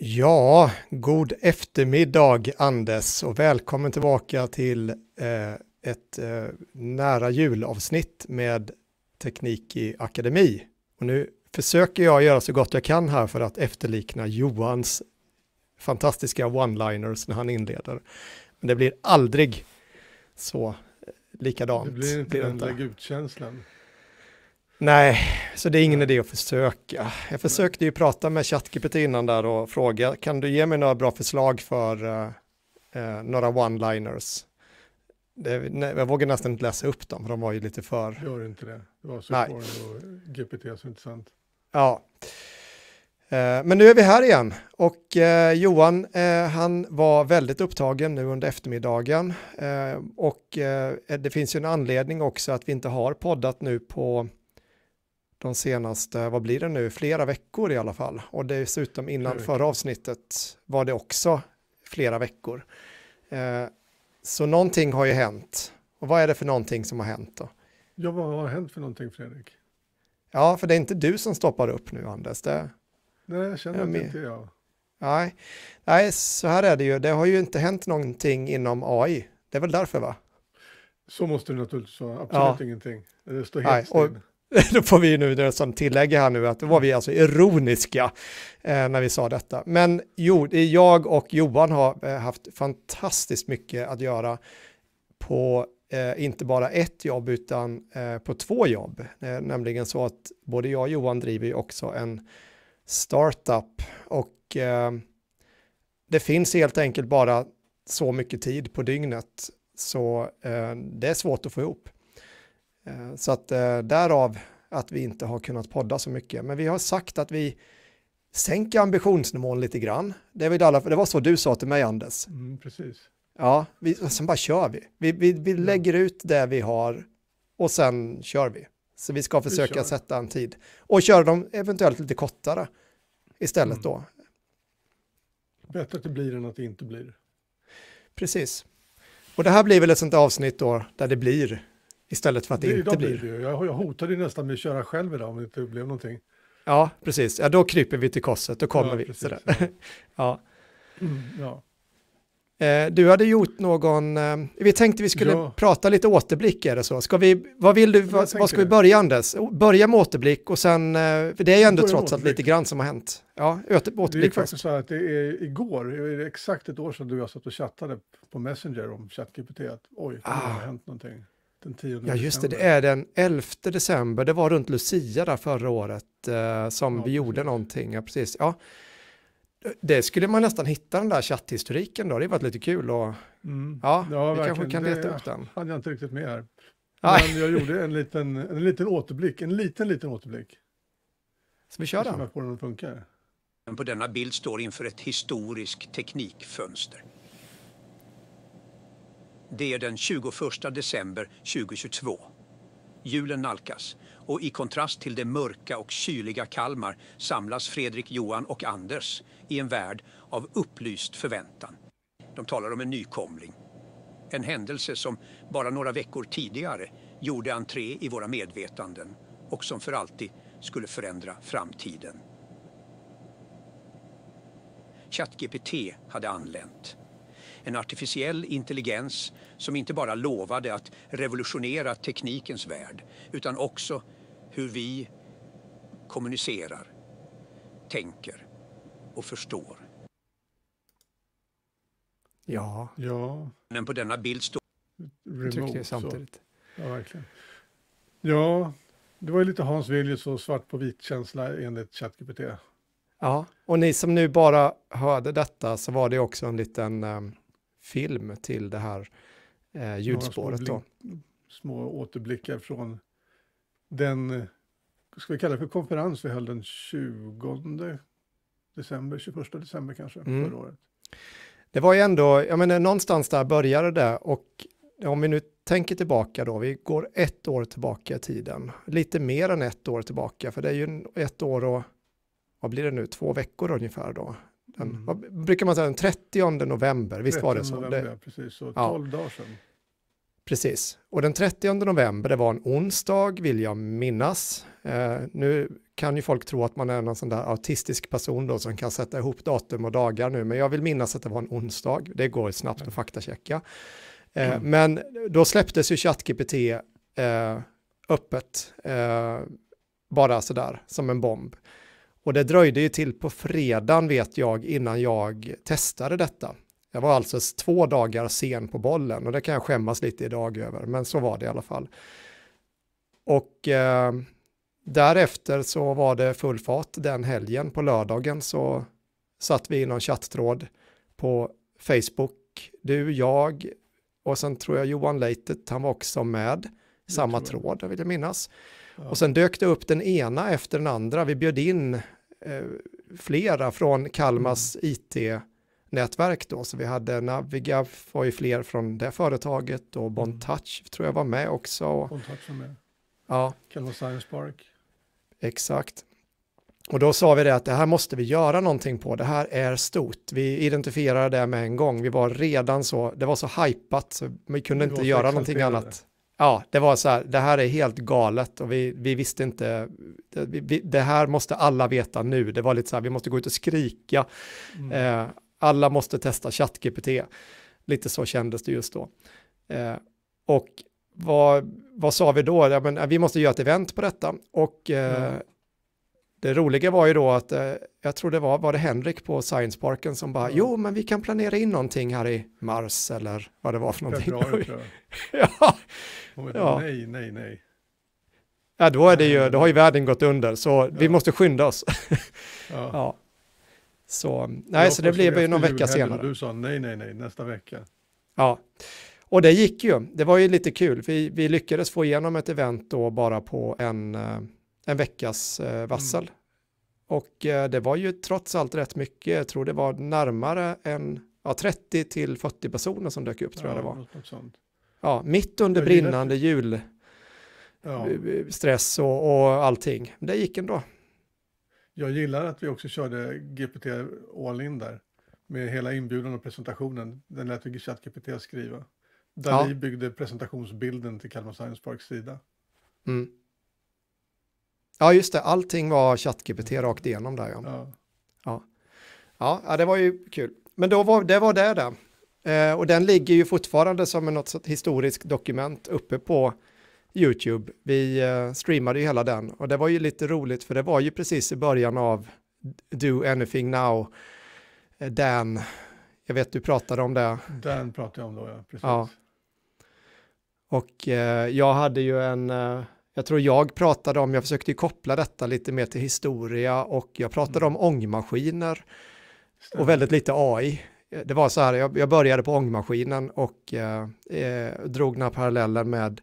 Ja, god eftermiddag Anders och välkommen tillbaka till eh, ett eh, nära julavsnitt med Teknik i Akademi. Och nu försöker jag göra så gott jag kan här för att efterlikna Johans fantastiska one-liners när han inleder. Men det blir aldrig så eh, likadant. Det blir inte den där gudkänslan. Nej, så det är ingen idé att försöka. Jag försökte ju prata med ChatGPT innan där och fråga, kan du ge mig några bra förslag för eh, eh några one-liners? Det, nej, jag vågar nästan inte läsa upp dem, för de var ju lite för... Gör inte det. Det var Suporn GPT, så intressant. Ja. Eh, men nu är vi här igen och eh, Johan, eh, han var väldigt upptagen nu under eftermiddagen eh, och det finns ju en anledning också att vi inte har poddat nu på de senaste, vad blir det nu, flera veckor i alla fall. Och dessutom innan mm. förra avsnittet var det också flera veckor. Eh, så någonting har ju hänt. Och vad är det för någonting som har hänt då? Ja, vad har hänt för någonting Fredrik? Ja, för det är inte du som stoppar upp nu Anders. Det... Nej, jag känner att det inte jag. Nej. Nej, så här är det ju. Det har ju inte hänt någonting inom AI. Det är väl därför va? Så måste det naturligtvis vara, absolut ja. ingenting. Det står helt still. då får vi nu det som tillägger här nu att då var vi alltså ironiska eh, när vi sa detta. Men jo, jag och Johan har eh, haft fantastiskt mycket att göra på eh, inte bara ett jobb utan eh, på två jobb. Eh, nämligen så att både jag och Johan driver ju också en startup och eh, det finns helt enkelt bara så mycket tid på dygnet så det är svårt att få ihop. Eh, så att eh, därav att vi inte har kunnat podda så mycket. Men vi har sagt att vi sänker ambitionsnivån lite grann. Det var, alla, det var så du sa till mig, Anders. Mm, precis. Ja, vi, sen bara kör vi. Vi, vi, vi lägger ja. ut det vi har och sen kör vi. Så vi ska försöka vi sätta en tid. Och köra dem eventuellt lite kortare istället mm. då. Bättre att det blir än att det inte blir. Precis. Och det här blir väl ett sånt avsnitt då där det blir Istället för att det, det inte blir. det. Jag, jag hotade nästan med att köra själv idag om det inte blev någonting. Ja, precis. Ja, då kryper vi till korset, då kommer ja, vi. Precis, sådär. Ja. ja. Mm, ja. Eh, du hade gjort någon, eh, vi tänkte vi skulle ja. prata lite återblick eller så. Ska vi, vad vill du, vad, vad ska vi börja Anders? Börja med återblick och sen, eh, det är ju ändå trots allt lite grann som har hänt. Ja, återblick först. Det är faktiskt så här att det är igår, det exakt ett år sedan du och jag satt och chattade på Messenger om ChatGPT, att oj, det har ah. hänt någonting. Den 10 december. Ja, just det, det är den 11 december. Det var runt Lucia där förra året eh, som ja, vi gjorde precis. någonting. Ja, precis. Ja. Det skulle man nästan hitta den där chatthistoriken då. Det var lite kul och mm. ja, ja, vi kanske kan leta upp den. det hade jag inte riktigt med här. Men jag gjorde en liten, en liten återblick, en liten, liten återblick. Ska vi kör den? på den funkar. På denna bild står inför ett historiskt teknikfönster. Det är den 21 december 2022. Julen nalkas och i kontrast till det mörka och kyliga Kalmar samlas Fredrik, Johan och Anders i en värld av upplyst förväntan. De talar om en nykomling. En händelse som bara några veckor tidigare gjorde entré i våra medvetanden och som för alltid skulle förändra framtiden. ChatGPT hade anlänt en artificiell intelligens som inte bara lovade att revolutionera teknikens värld utan också hur vi kommunicerar, tänker och förstår. Ja. ja. Men på denna bild står... Remote, samtidigt. Så. Ja, verkligen. Ja, det var ju lite Hans Vilnius och svart på vit-känsla enligt ChatGPT. Ja, och ni som nu bara hörde detta så var det också en liten um, film till det här eh, ljudspåret. Små, blink, små återblickar från den, ska vi kalla det för konferens, vi höll den 20 december, 21 december kanske, mm. förra året. Det var ju ändå, jag menar eh, någonstans där började det och om vi nu tänker tillbaka då, vi går ett år tillbaka i tiden, lite mer än ett år tillbaka, för det är ju ett år och vad blir det nu, två veckor ungefär då, den, mm. vad, brukar man säga den 30 november? Visst 30 var det så? November, det, precis, så 12 ja. dagar sedan. Precis, och den 30 november, det var en onsdag vill jag minnas. Eh, nu kan ju folk tro att man är någon sån där autistisk person då som kan sätta ihop datum och dagar nu, men jag vill minnas att det var en onsdag. Det går snabbt att mm. faktachecka. Eh, mm. Men då släpptes ju ChatGPT eh, öppet, eh, bara sådär som en bomb. Och det dröjde ju till på fredagen vet jag innan jag testade detta. Jag var alltså två dagar sen på bollen och det kan jag skämmas lite idag över, men så var det i alla fall. Och eh, därefter så var det full fart den helgen. På lördagen så satt vi i någon chatttråd på Facebook, du, jag och sen tror jag Johan Leitet, han var också med i samma tråd, vill jag minnas. Ja. Och sen dök det upp den ena efter den andra. Vi bjöd in Eh, flera från Kalmas mm. it-nätverk då, så vi hade Naviga, var ju fler från det företaget och mm. Bontouch tror jag var med också. Bontouch var med. Ja. Kalmar Science Park. Exakt. Och då sa vi det att det här måste vi göra någonting på, det här är stort. Vi identifierade det med en gång, vi var redan så, det var så hajpat så vi kunde inte göra någonting annat ja, det var så här, det här är helt galet och vi, vi visste inte, vi, vi, det här måste alla veta nu, det var lite så här, vi måste gå ut och skrika, mm. eh, alla måste testa ChatGPT, lite så kändes det just då. Eh, och vad, vad sa vi då? Ja, men, eh, vi måste göra ett event på detta och eh, mm. Det roliga var ju då att, eh, jag tror det var, var det Henrik på Science Parken som bara, jo men vi kan planera in någonting här i mars eller vad det var för någonting. Februari ja. ja. Nej, nej, nej. Ja, då, är det ju, då har ju världen gått under, så ja. vi måste skynda oss. ja. ja. Så, nej, så det blev ju någon vecka senare. Du sa nej, nej, nej, nästa vecka. Ja, och det gick ju. Det var ju lite kul. Vi, vi lyckades få igenom ett event då bara på en eh, en veckas eh, mm. varsel. Mm. Och eh, det var ju trots allt rätt mycket, jag tror det var närmare än ja, 30 till 40 personer som dök upp tror ja, jag det var. Ja, mitt under brinnande julstress ja. Eh, och, och allting. Det gick ändå. Jag gillar att vi också körde GPT all in där med hela inbjudan och presentationen. Den lät vi ChatGPT skriva. Där ja. vi byggde presentationsbilden till Kalmar Science Parks sida. Mm. Ja, just det, allting var ChatGPT rakt igenom där. Ja. Ja. ja. ja det var ju kul. Men då var, det var det där. Eh, och den ligger ju fortfarande som något historiskt dokument uppe på YouTube. Vi eh, streamade ju hela den och det var ju lite roligt för det var ju precis i början av Do Anything Now. Eh, Dan, jag vet du pratade om det. Dan pratade jag om då, ja. Precis. Ja. Och eh, jag hade ju en eh, jag tror jag pratade om, jag försökte koppla detta lite mer till historia och jag pratade mm. om ångmaskiner och väldigt lite AI. Det var så här, jag, jag började på ångmaskinen och eh, eh, drog några paralleller med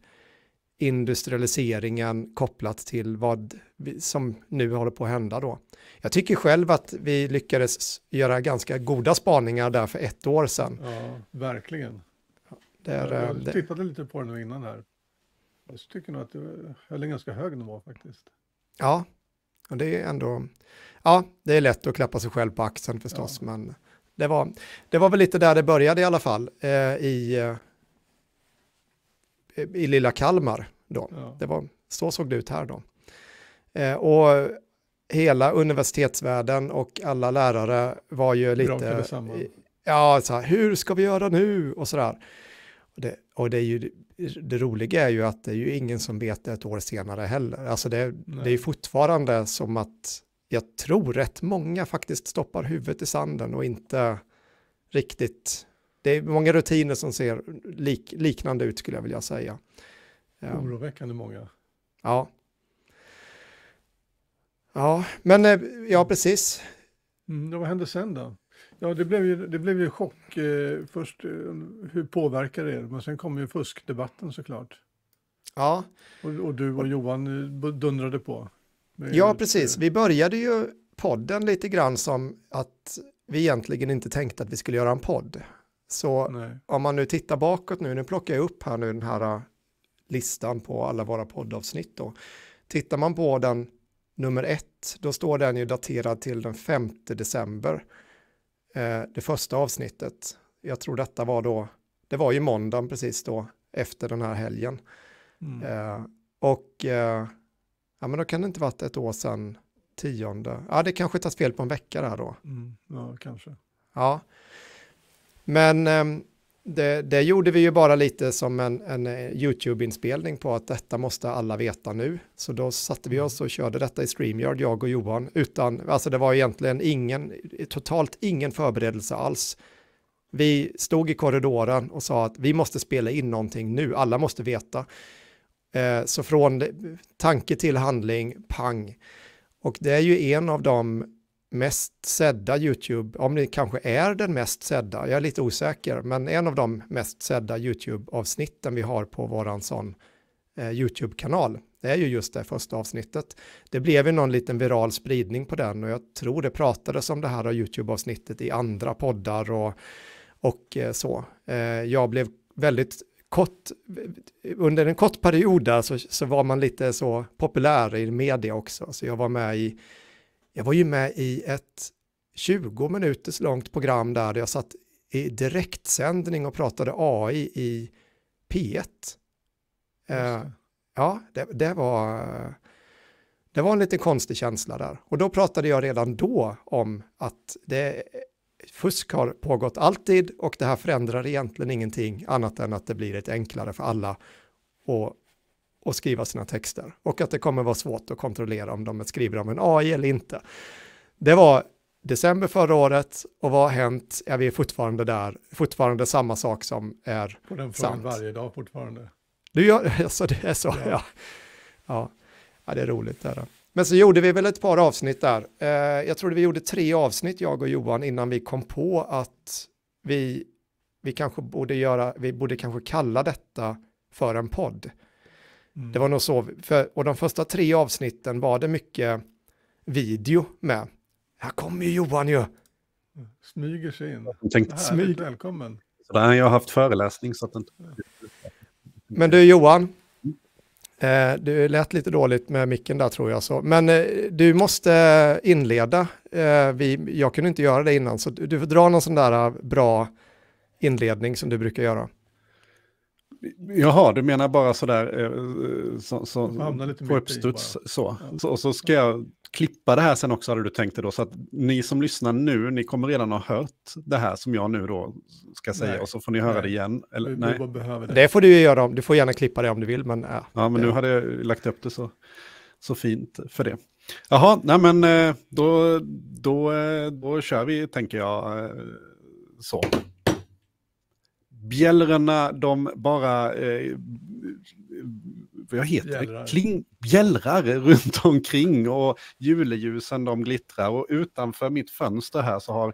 industrialiseringen kopplat till vad vi, som nu håller på att hända då. Jag tycker själv att vi lyckades göra ganska goda spaningar där för ett år sedan. Ja, verkligen. Där, jag eh, tittade lite på det nu innan här. Jag tycker nog att det höll en ganska hög nivå faktiskt. Ja, och det är ändå, ja, det är lätt att klappa sig själv på axeln förstås, ja. men det var, det var väl lite där det började i alla fall, eh, i, eh, i lilla Kalmar då. Ja. Det var, så såg det ut här då. Eh, och hela universitetsvärlden och alla lärare var ju lite... Ja, så här, hur ska vi göra nu? Och sådär. Det, och det, är ju, det roliga är ju att det är ju ingen som vet det ett år senare heller. Alltså det, det är ju fortfarande som att jag tror rätt många faktiskt stoppar huvudet i sanden och inte riktigt... Det är många rutiner som ser lik, liknande ut skulle jag vilja säga. Ehm. Oroväckande många. Ja. Ja, men eh, ja, precis. Mm, vad hände sen då? Ja, det blev ju, det blev ju chock eh, först. Eh, hur påverkar det er? Men sen kom ju fuskdebatten såklart. Ja. Och, och du och Johan eh, dundrade på. Ja, precis. Eh. Vi började ju podden lite grann som att vi egentligen inte tänkte att vi skulle göra en podd. Så Nej. om man nu tittar bakåt nu, nu plockar jag upp här nu den här listan på alla våra poddavsnitt då. Tittar man på den nummer ett, då står den ju daterad till den 5 december. Eh, det första avsnittet. Jag tror detta var då, det var ju måndagen precis då, efter den här helgen. Mm. Eh, och eh, ja, men då kan det inte varit ett år sedan tionde. Ja, det kanske tas fel på en vecka där då. Mm. Ja, kanske. Ja, men ehm, det, det, gjorde vi ju bara lite som en, en eh, YouTube-inspelning på att detta måste alla veta nu. Så då satte vi oss och körde detta i StreamYard, jag och Johan, utan, alltså det var egentligen ingen, totalt ingen förberedelse alls. Vi stod i korridoren och sa att vi måste spela in någonting nu, alla måste veta. Eh, så från tanke till handling, pang. Och det är ju en av de mest sedda YouTube, om det kanske är den mest sedda, jag är lite osäker, men en av de mest sedda YouTube-avsnitten vi har på våran sån eh, YouTube-kanal, det är ju just det första avsnittet. Det blev ju någon liten viral spridning på den och jag tror det pratades om det här YouTube-avsnittet i andra poddar och, och eh, så. Eh, jag blev väldigt kort, under en kort period där så, så var man lite så populär i media också, så jag var med i jag var ju med i ett 20 minuters långt program där, där jag satt i direktsändning och pratade AI i P1. Uh, eh, ja, det, det, var, det var en lite konstig känsla där. Och då pratade jag redan då om att det, fusk har pågått alltid och det här förändrar egentligen ingenting annat än att det blir ett enklare för alla och och skriva sina texter och att det kommer vara svårt att kontrollera om de skriver om en AI eller inte. Det var december förra året och vad har hänt? Ja, vi är fortfarande där, fortfarande samma sak som är På den frågan sant. varje dag fortfarande. Du gör, alltså det är så, ja. ja. Ja, ja det är roligt. Där. Men så gjorde vi väl ett par avsnitt där. Eh, jag tror vi gjorde tre avsnitt, jag och Johan, innan vi kom på att vi, vi kanske borde göra, vi borde kanske kalla detta för en podd. Mm. Det var nog så, för, och de första tre avsnitten var det mycket video med. Här kommer ju Johan ju. Mm. Smyger sig in. Jag tänkte, smyg. Välkommen. Sådär, jag har haft föreläsning så att den... Men du Johan, eh, du lät lite dåligt med micken där tror jag. Så. Men eh, du måste inleda. Eh, vi, jag kunde inte göra det innan, så du, du får dra någon sån där eh, bra inledning som du brukar göra. Jaha, du menar bara sådär eh, eh, så, så, på uppstuds så. Ja. så. Och så ska jag klippa det här sen också hade du tänkt det då. Så att ni som lyssnar nu, ni kommer redan ha hört det här som jag nu då ska säga nej. och så får ni höra nej. det igen. Eller, du, nej. Du det. det. får du göra, du får gärna klippa det om du vill. Men, äh, ja, men det. nu hade jag lagt upp det så, så fint för det. Jaha, nej men eh, då, då, då, då kör vi tänker jag så bjällrorna, de bara... Eh, vad heter det? bjällrar runt omkring och juleljusen de glittrar. Och utanför mitt fönster här så har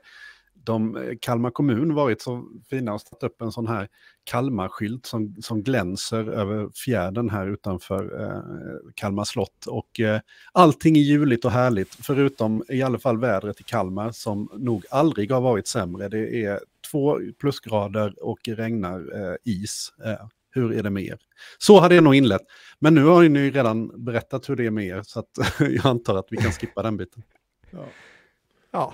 de, eh, Kalmar kommun varit så fina och satt upp en sån här Kalmarskylt som, som glänser över fjärden här utanför eh, Kalmar slott. Och eh, allting är juligt och härligt, förutom i alla fall vädret i Kalmar som nog aldrig har varit sämre. Det är två plusgrader och regnar eh, is. Eh, hur är det med er? Så hade jag nog inlett. Men nu har ni redan berättat hur det är med er, så jag antar att vi kan skippa den biten. Ja. ja.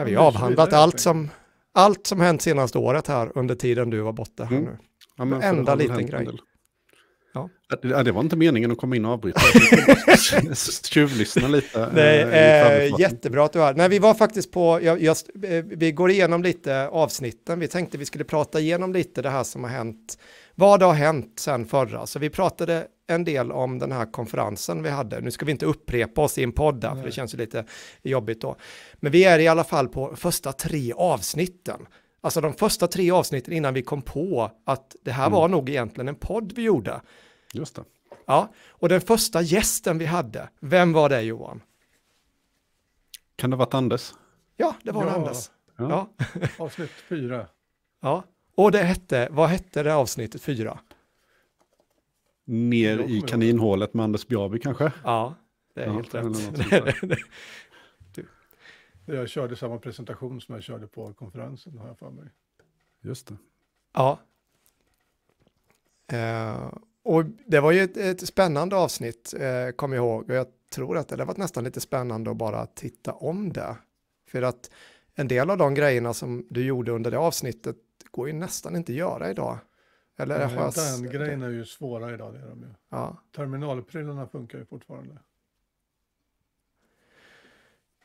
Ja, vi har avhandlat allt som, allt som hänt senaste året här under tiden du var borta. Här mm. nu. Ja, men Enda liten grej. Ja. ja. det var inte meningen att komma in och avbryta. Tjuvlyssna lite. Eh, Nej, eh, jättebra att du är här. vi var faktiskt på, jag, jag, eh, vi går igenom lite avsnitten. Vi tänkte vi skulle prata igenom lite det här som har hänt. Vad det har hänt sen förra. Så vi pratade en del om den här konferensen vi hade. Nu ska vi inte upprepa oss i en podd där, för det känns ju lite jobbigt då. Men vi är i alla fall på första tre avsnitten. Alltså de första tre avsnitten innan vi kom på att det här mm. var nog egentligen en podd vi gjorde. Just det. Ja, och den första gästen vi hade, vem var det Johan? Kan det ha varit Anders? Ja, det var ja. Anders. Ja. ja. Avsnitt fyra. Ja, och det hette, vad hette det avsnittet fyra? Ner i kaninhålet med Anders Bjarby kanske? Ja, det är ja, helt rätt. Typ. jag körde samma presentation som jag körde på konferensen, har jag för mig. Just det. Ja. Uh, och det var ju ett, ett spännande avsnitt, uh, kom jag ihåg. Och jag tror att det hade varit nästan lite spännande att bara titta om det. För att en del av de grejerna som du gjorde under det avsnittet går ju nästan inte att göra idag. Eller mm, chas... Handgrejerna är ju svåra idag. Det är de ju. Ja. Terminalprylarna funkar ju fortfarande.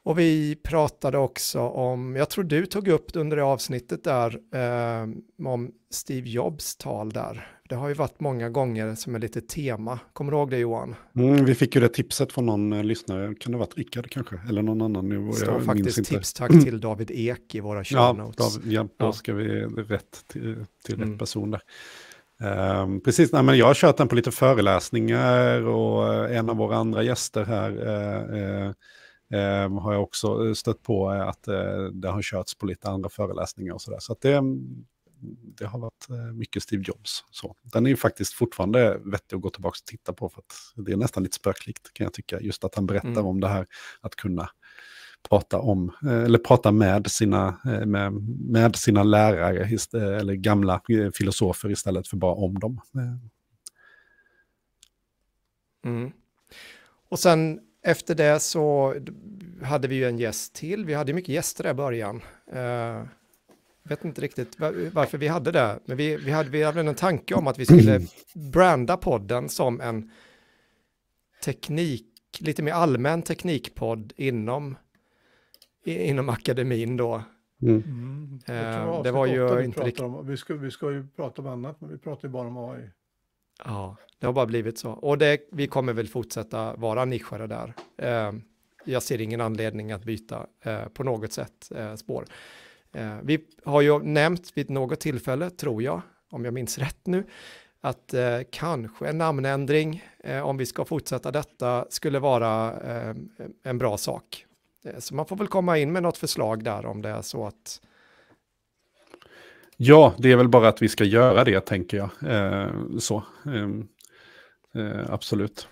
Och vi pratade också om, jag tror du tog upp under det avsnittet där, eh, om Steve Jobs tal där, det har ju varit många gånger som är lite tema. Kommer du ihåg det Johan? Mm, vi fick ju det tipset från någon eh, lyssnare. Kan det ha varit Rickard kanske? Eller någon annan nu? Det står faktiskt tips tack till David Ek i våra show notes. Ja, David, ja, då ska vi rätt till, till mm. rätt person där. Um, precis, nej, men jag har kört den på lite föreläsningar och eh, en av våra andra gäster här uh, uh, Eh, eh ehm, har jag också stött på att eh, det har körts på lite andra föreläsningar och sådär. Så att det, mm, det har varit eh, mycket Steve Jobs. Så. Den är ju faktiskt fortfarande vettig att gå tillbaka och titta på, för det är nästan lite spöklikt kan jag tycka, just att han berättar mm. om det här att kunna prata om, eh, eller prata med sina, eh, med, med sina lärare, eller gamla filosofer istället för bara om dem. Mm. Och sen efter det så hade vi ju en gäst till. Vi hade mycket gäster i början vet inte riktigt varför vi hade det, men vi, vi, hade, vi hade en tanke om att vi skulle branda podden som en teknik, lite mer allmän teknikpodd inom, inom akademin då. Mm. Mm. Eh, det var ju inte riktigt... Om, vi, ska, vi ska ju prata om annat, men vi pratar ju bara om AI. Ja, det har bara blivit så. Och det, vi kommer väl fortsätta vara nischade där. Eh, jag ser ingen anledning att byta eh, på något sätt eh, spår. Eh, vi har ju nämnt vid något tillfälle, tror jag, om jag minns rätt nu, att eh, kanske en namnändring, eh, om vi ska fortsätta detta, skulle vara eh, en bra sak. Eh, så man får väl komma in med något förslag där om det är så att Ja, det är väl bara att vi ska göra det, tänker jag. så, ehm, absolut.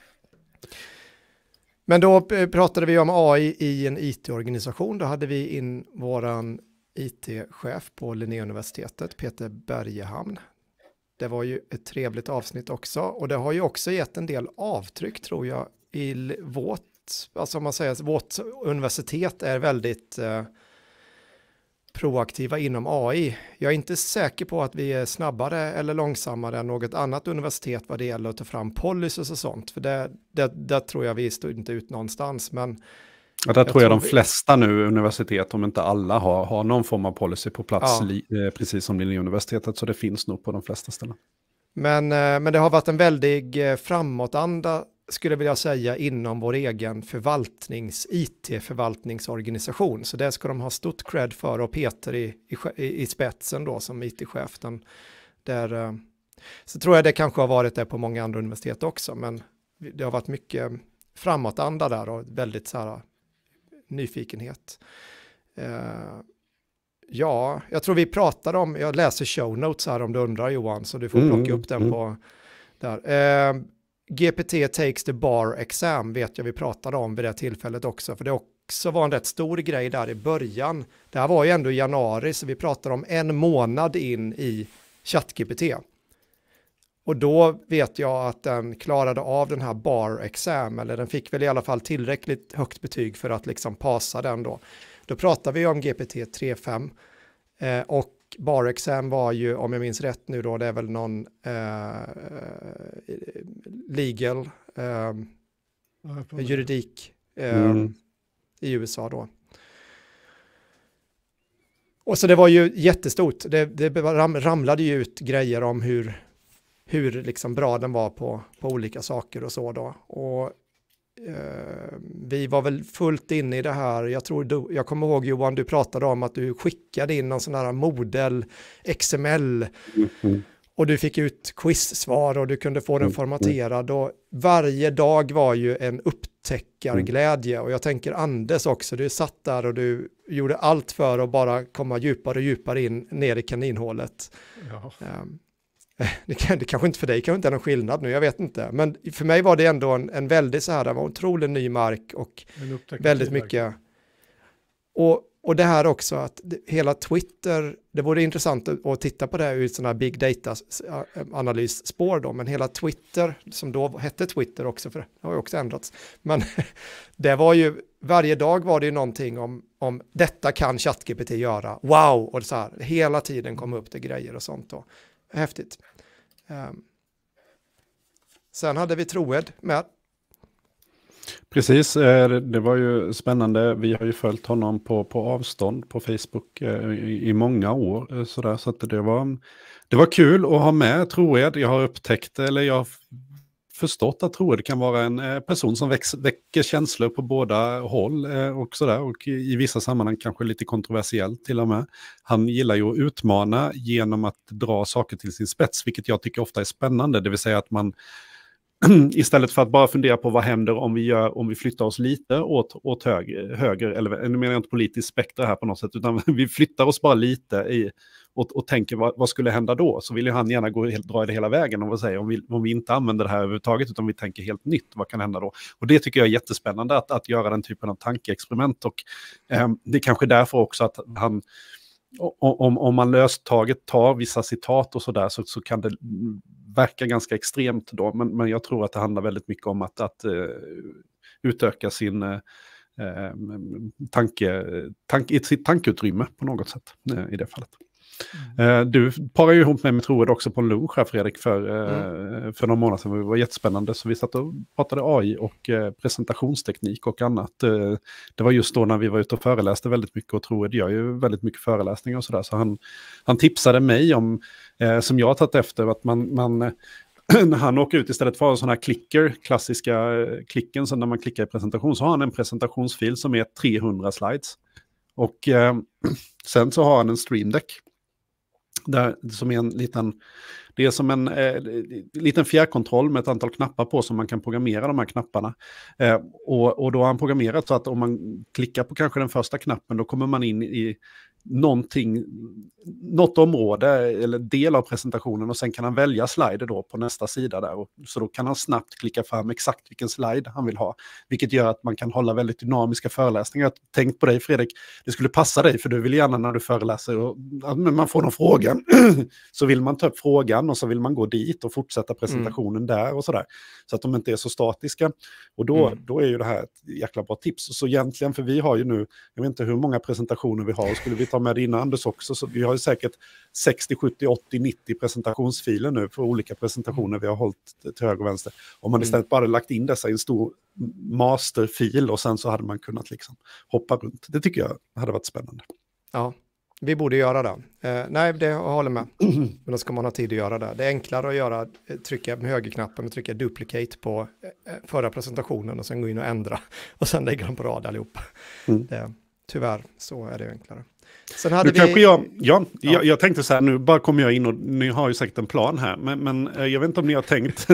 Men då pratade vi om AI i en it-organisation. Då hade vi in våran IT-chef på Linnéuniversitetet, Peter Bergehamn. Det var ju ett trevligt avsnitt också och det har ju också gett en del avtryck tror jag i vårt, alltså om man säger vårt universitet är väldigt eh, proaktiva inom AI. Jag är inte säker på att vi är snabbare eller långsammare än något annat universitet vad det gäller att ta fram policies och sånt, för det, det, det tror jag vi står inte ut någonstans, men Ja, där jag tror jag de flesta nu, universitet, om inte alla, har, har någon form av policy på plats, ja. li, eh, precis som Linnéuniversitetet, så det finns nog på de flesta ställen. Men, eh, men det har varit en väldig eh, framåtanda, skulle jag vilja säga, inom vår egen förvaltnings, it-förvaltningsorganisation. Så det ska de ha stort cred för, och Peter i, i, i spetsen då som it-chef. Där, så tror jag det kanske har varit det på många andra universitet också, men det har varit mycket framåtanda där och väldigt så här nyfikenhet. Eh, ja, jag tror vi pratade om, jag läser show notes här om du undrar Johan, så du får mm, plocka upp den mm. på där. Eh, GPT takes the bar exam vet jag vi pratade om vid det tillfället också, för det också var en rätt stor grej där i början. Det här var ju ändå i januari, så vi pratade om en månad in i ChatGPT. Och då vet jag att den klarade av den här bar exam, eller den fick väl i alla fall tillräckligt högt betyg för att liksom passa den då. Då pratar vi om GPT 3.5 eh, och bar exam var ju, om jag minns rätt nu då, det är väl någon eh, legal eh, juridik eh, mm. i USA då. Och så det var ju jättestort. Det, det, ramlade ju ut grejer om hur hur liksom bra den var på, på olika saker och så då. Och, eh, vi var väl fullt inne i det här. Jag, tror du, jag kommer ihåg Johan, du pratade om att du skickade in någon sån här modell, XML. Mm-hmm. Och du fick ut quizsvar och du kunde få den mm-hmm. formaterad. Och varje dag var ju en mm. upptäckarglädje. Och jag tänker Anders också, du satt där och du gjorde allt för att bara komma djupare och djupare in ner i kaninhålet. Ja. Um, det, kan, det kanske inte för dig kanske inte är någon skillnad nu, jag vet inte. Men för mig var det ändå en, en väldigt så här, det var otroligt ny mark och väldigt mycket. Och, och det här också att hela Twitter, det vore intressant att, att titta på det här ur sådana här big data-analysspår då, men hela Twitter, som då hette Twitter också, för det har ju också ändrats, men det var ju, varje dag var det ju någonting om, om detta kan ChatGPT göra, wow, och så här, hela tiden kom upp det grejer och sånt då. Häftigt. Ehm, sen hade vi Troed med. Precis, eh, det var ju spännande. Vi har ju följt honom på, på avstånd på Facebook eh, i, i många år. Eh, så, där, så det, var, det var kul att ha med Troed. Jag har upptäckt, eller jag förstått att troende kan vara en eh, person som väx, väcker känslor på båda håll eh, och sådär. Och i vissa sammanhang kanske lite kontroversiellt till och med. Han gillar ju att utmana genom att dra saker till sin spets, vilket jag tycker ofta är spännande. Det vill säga att man istället för att bara fundera på vad händer om vi, gör, om vi flyttar oss lite åt, åt höger, höger, eller nu menar jag inte politiskt spektra här på något sätt, utan vi flyttar oss bara lite i, och, och tänker vad, vad, skulle hända då, så vill ju han gärna gå, dra i det hela vägen och säga om vi, om vi inte använder det här överhuvudtaget, utan vi tänker helt nytt, vad kan hända då? Och det tycker jag är jättespännande att, att göra den typen av tankeexperiment och eh, det är kanske därför också att han om, om man löst taget tar vissa citat och sådär så, så kan det verkar ganska extremt då, men, men jag tror att det handlar väldigt mycket om att, att eh, utöka sin eh, eh tanke, tank, sitt tankeutrymme på något sätt eh, i det fallet. Mm. Eh, du parar ju ihop mig med Troed också på en lunch här Fredrik för, eh, mm. för några månader sedan. Det var jättespännande. Så vi satt och pratade AI och eh, presentationsteknik och annat. Det var just då när vi var ute och föreläste väldigt mycket och Troed gör ju väldigt mycket föreläsningar och sådär. Så han, han tipsade mig om, som jag har tagit efter, att man, man när han åker ut istället för en sån här klicker, klassiska klicken, så när man klickar i presentation, så har han en presentationsfil som är 300 slides. Och eh, sen så har han en streamdeck där, som är en liten, det är som en eh, liten fjärrkontroll med ett antal knappar på som man kan programmera de här knapparna. Eh, och, och då har han programmerat så att om man klickar på kanske den första knappen då kommer man in i någonting, något område eller del av presentationen och sen kan han välja slider då på nästa sida där. Och, så då kan han snabbt klicka fram exakt vilken slide han vill ha, vilket gör att man kan hålla väldigt dynamiska föreläsningar. Jag har tänkt på dig Fredrik, det skulle passa dig för du vill gärna när du föreläser och man får någon fråga så vill man ta upp frågan och så vill man gå dit och fortsätta presentationen mm. där och sådär. Så att de inte är så statiska. Och då, mm. då är ju det här ett jäkla bra tips. så egentligen, för vi har ju nu, jag vet inte hur många presentationer vi har, och skulle vi pratat med Inna Anders också, så vi har ju säkert 60, 70, 80, 90 presentationsfiler nu för olika presentationer vi har hållit till höger och vänster. Om man mm. istället bara lagt in dessa i en stor masterfil och sen så hade man kunnat liksom hoppa runt. Det tycker jag hade varit spännande. Ja, vi borde göra det. Eh, nej, det jag håller med. Men då ska man ha tid att göra det. Det är enklare att göra, eh, trycka med högerknappen och trycka duplicate på eh, eh, förra presentationen och sen gå in och ändra. Och sen lägga dem på rad allihop. Mm. Det, tyvärr så är det enklare. Sen hade nu vi... kanske jag, ja, ja. Jag, jag, tänkte så här, nu bara kommer jag in och ni har ju säkert en plan här, men, men eh, jag vet inte om ni har tänkt,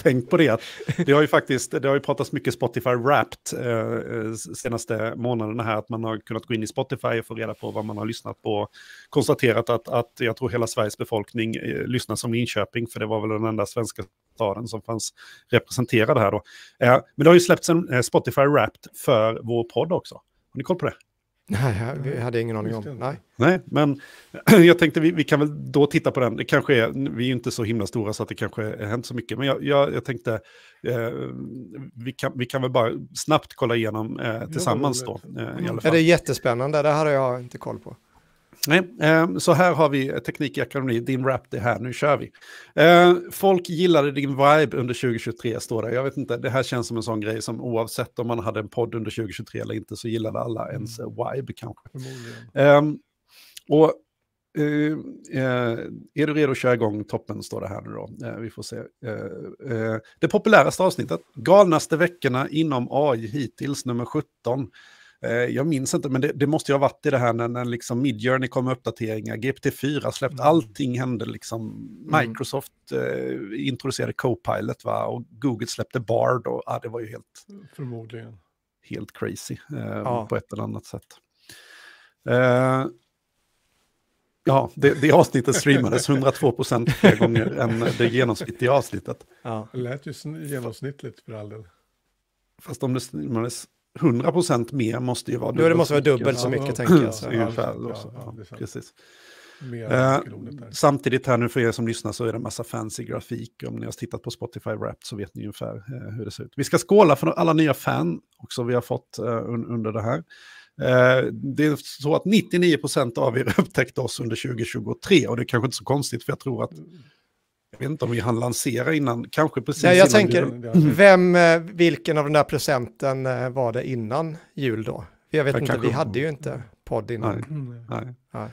tänkt på det. det har ju faktiskt, det har ju pratats mycket Spotify Wrapped eh, eh senaste månaderna här, att man har kunnat gå in i Spotify och få reda på vad man har lyssnat på. Konstaterat att, att jag tror hela Sveriges befolkning eh, lyssnar som Linköping, för det var väl den enda svenska staden som fanns representerad här då. Eh, men det har ju släppts en eh, Spotify Wrapped för vår podd också. Har ni koll på det? Nej, vi hade ingen aning om. Nej. Nej, men jag tänkte vi, vi, kan väl då titta på den. Det kanske är, vi är ju inte så himla stora så att det kanske har hänt så mycket. Men jag, jag, jag tänkte, eh, vi, kan, vi kan väl bara snabbt kolla igenom eh, tillsammans då. Eh, i alla fall. Ja, det är jättespännande, det här har jag inte koll på. Nej, eh, så här har vi Teknik i akademi, din rap det här, nu kör vi. Eh, folk gillade din vibe under 2023 står det. Jag vet inte, det här känns som en sån grej som oavsett om man hade en podd under 2023 eller inte så gillade alla mm. ens eh, vibe kanske. Um, och är du redo att köra igång toppen, står det här nu då. vi får se. det populäraste avsnittet, galnaste veckorna inom AI hittills, nummer 17. Eh, jag minns inte, men det, det, måste ju ha varit i det här när, när liksom Midjourney kom med uppdateringar, GPT-4 släppt, mm. allting hände liksom. Mm. Microsoft mm. eh, introducerade Copilot va? och Google släppte Bard och ah, det var ju helt... Förmodligen. Helt crazy eh, ja. på ett eller annat sätt. Eh, ja, det, det, avsnittet streamades 102 procent fler gånger än det genomsnittliga avsnittet. Ja. Det lät ju genomsnittligt för all del. Fast om det streamades 100 procent mer måste ju vara dubbelt. det måste vara dubbelt så mycket, samtidigt här nu för er som lyssnar så är det en massa fancy grafik. Om ni har tittat på Spotify Wrapped så vet ni ungefär eh, hur det ser ut. Vi ska skåla för alla nya fan också vi har fått eh, un under det här. Eh, det är så att 99% av er upptäckte oss under 2023 och det är kanske inte så konstigt för jag tror att mm. Jag vet inte om vi hann lansera innan, kanske precis Nej, jag tänker, vi... vem, eh, vilken av den där procenten eh, var det innan jul då? Jag vet jag inte, kanske... vi hade ju inte podd innan. Nej, mm. nej. nej.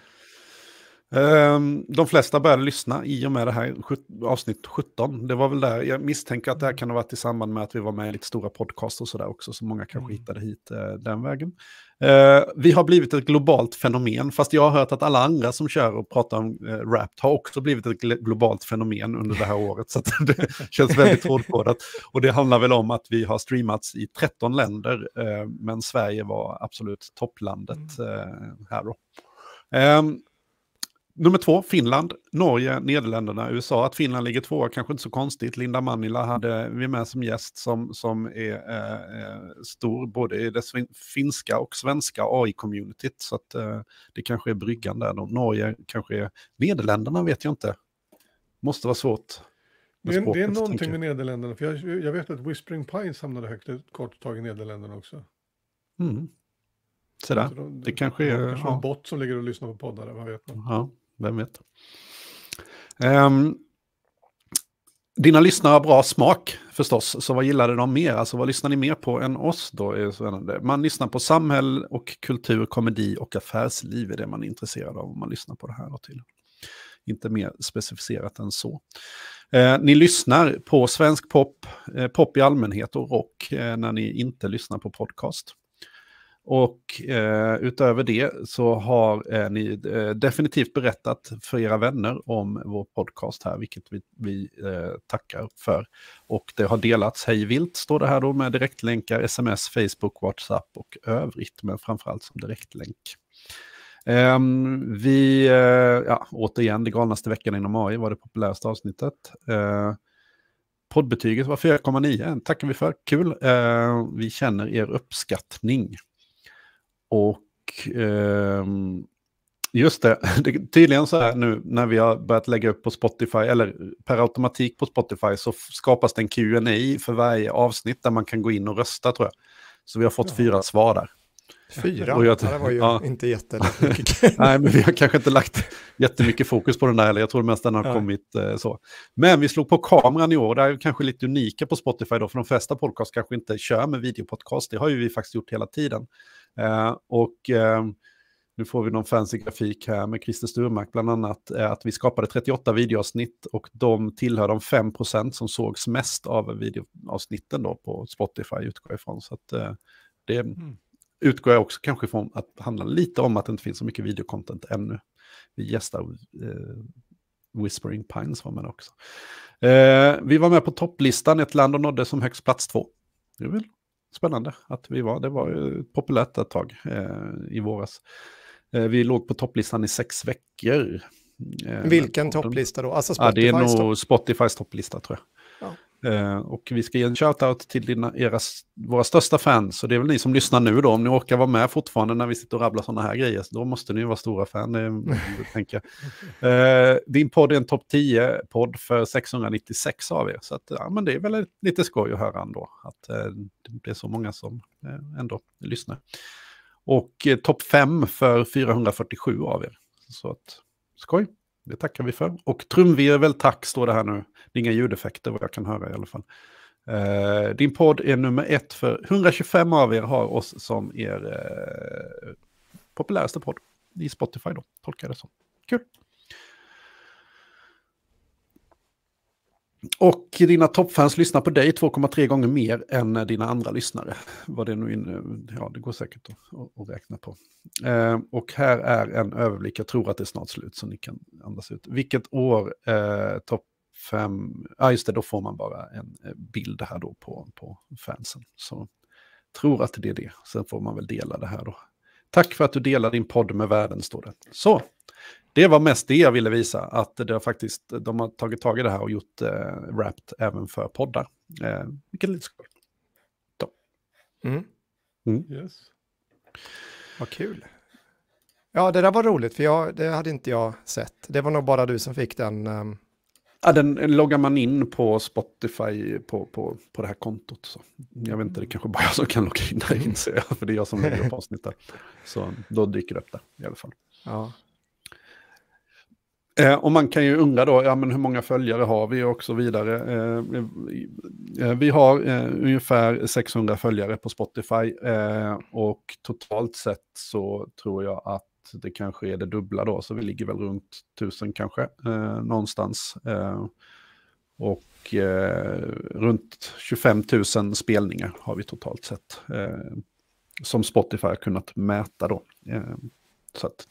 Ehm, de flesta började lyssna i och med det här avsnitt 17. Det var väl där, jag misstänker att det här kan ha varit i samband med att vi var med i lite stora podcast och sådär också, så många kanske mm. hittade hit eh, den vägen. Eh, vi har blivit ett globalt fenomen, fast jag har hört att alla andra som kör och pratar om uh, eh, rap har också blivit ett globalt fenomen under det här året. Så det känns väldigt hårdkodat. Och det handlar väl om att vi har streamats i 13 länder, eh, men Sverige var absolut topplandet mm. här då. Ehm, Nummer två, Finland, Norge, Nederländerna, USA. Att Finland ligger tvåa kanske inte så konstigt. Linda Manila hade vi med som gäst som, som är eh, eh stor både i det finska och svenska AI-communityt. Så att, eh, det kanske är bryggan där. Då. Norge kanske är... Nederländerna vet jag inte. Måste vara svårt. Det är, språket, det är någonting med Nederländerna. För jag, jag vet att Whispering Pines hamnade högt ett kort tag i Nederländerna också. Mm. Sådär. Så de, det, det kanske är... Det Kanske ja. en bot som ligger och lyssnar på poddar, vad vet man. Ja. Vem vet? Um, dina lyssnare har bra smak förstås, så vad gillade de mer? Alltså vad lyssnar ni mer på än oss då? Man lyssnar på samhälle och kultur, komedi och affärsliv är det man är intresserad av om man lyssnar på det här. till. Inte mer specificerat än så. Eh, ni lyssnar på svensk pop, eh, pop i allmänhet och rock eh, när ni inte lyssnar på podcast. Och eh, utöver det så har eh, ni eh, definitivt berättat för era vänner om vår podcast här, vilket vi, vi eh, tackar för. Och det har delats hej vilt, står det här då, med direktlänkar, sms, Facebook, WhatsApp och övrigt, men framförallt som direktlänk. Ehm, vi, eh, ja, återigen, det galnaste veckan inom AI var det populäraste avsnittet. Eh, poddbetyget var 4,9, tackar vi för, kul. vi känner er uppskattning. Och eh, just det, det, tydligen så här nu när vi har börjat lägga upp på Spotify, eller per automatik på Spotify, så skapas det en Q&A för varje avsnitt där man kan gå in och rösta tror jag. Så vi har fått ja. fyra svar där. Fyra? Och jag, ja, det var ju ja. inte jättemycket. Nej, men vi har kanske inte lagt jättemycket fokus på den där, eller jag tror mest den har ja. kommit eh, så. Men vi slog på kameran i år, det här är kanske lite unika på Spotify då, för de flesta podcast kanske inte kör med videopodcast, det har ju vi faktiskt gjort hela tiden. Eh, och ehm, nu får vi någon fancy grafik här med Christer Sturmark bland annat, eh, att vi skapade 38 videoavsnitt och de tillhör de 5 som sågs mest av videoavsnitten då på Spotify utgår jag ifrån. Så att, eh, det mm. utgår jag också kanske från att handla lite om att det inte finns så mycket videokontent ännu. Vi gästar eh, Whispering Pines var med också. Eh, vi var med på topplistan, ett land och nådde som högst plats två. Det är väl spännande att vi var. Det var populärt ett tag eh, i våras. Eh, vi låg på topplistan i sex veckor. Eh, Vilken topplista då? Alltså Spotifys ja, det är nog Spotifys topplista tror jag. Eh, och vi ska ge en shout-out till dina, era, våra största fans. Så det är väl ni som lyssnar nu då, om ni orkar vara med fortfarande när vi sitter och rabblar sådana här grejer, då måste ni ju vara stora fan, tänker eh, din podd är en topp 10-podd för 696 av er. Så att, ja, men det är väl lite skoj att höra ändå, att eh, det är så många som ändå lyssnar. Och topp 5 för 447 av er. Så att, skoj. Det tackar vi för. Och trumvirvel, tack, står det här nu. Det är inga ljudeffekter vad jag kan höra i alla fall. Eh, din podd är nummer ett för 125 av er har oss som er eh, populäraste podd i Spotify då, tolkar det som. Kul! Och dina toppfans lyssnar på dig 2,3 gånger mer än dina andra lyssnare. Vad det nu in, ja, det går säkert att, att räkna på. Eh, och här är en överblick, jag tror att det är snart slut så ni kan andas ut. Vilket år eh, topp 5, ja ah, just det, då får man bara en eh, bild här då på, på fansen. Så tror att det är det, sen får man väl dela det här då. Tack för att du delar din podd med världen, står det. Så, det var mest det jag ville visa, att det faktiskt, de har tagit tag i det här och gjort eh, Wrapped även för poddar. Eh, vilket är lite skoj. Mm. Mm. Yes. Vad kul. Ja, det där var roligt, för jag, det hade inte jag sett. Det var nog bara du som fick den. Um... Ja, den loggar man in på Spotify på, på, på det här kontot. Så. Jag vet inte, det är mm. kanske bara jag som kan logga in där inser jag, för det är jag som lägger upp avsnittet. Så då dyker det upp där i alla fall. Ja. Eh, och man kan ju undra då, ja, men hur många följare har vi och så vidare. Eh, eh vi har eh, ungefär 600 följare på Spotify eh, och totalt sett så tror jag att det kanske är det dubbla då, så vi ligger väl runt 1000 kanske, eh, någonstans. och runt 25 000 spelningar har vi totalt sett, som Spotify har kunnat mäta då. så att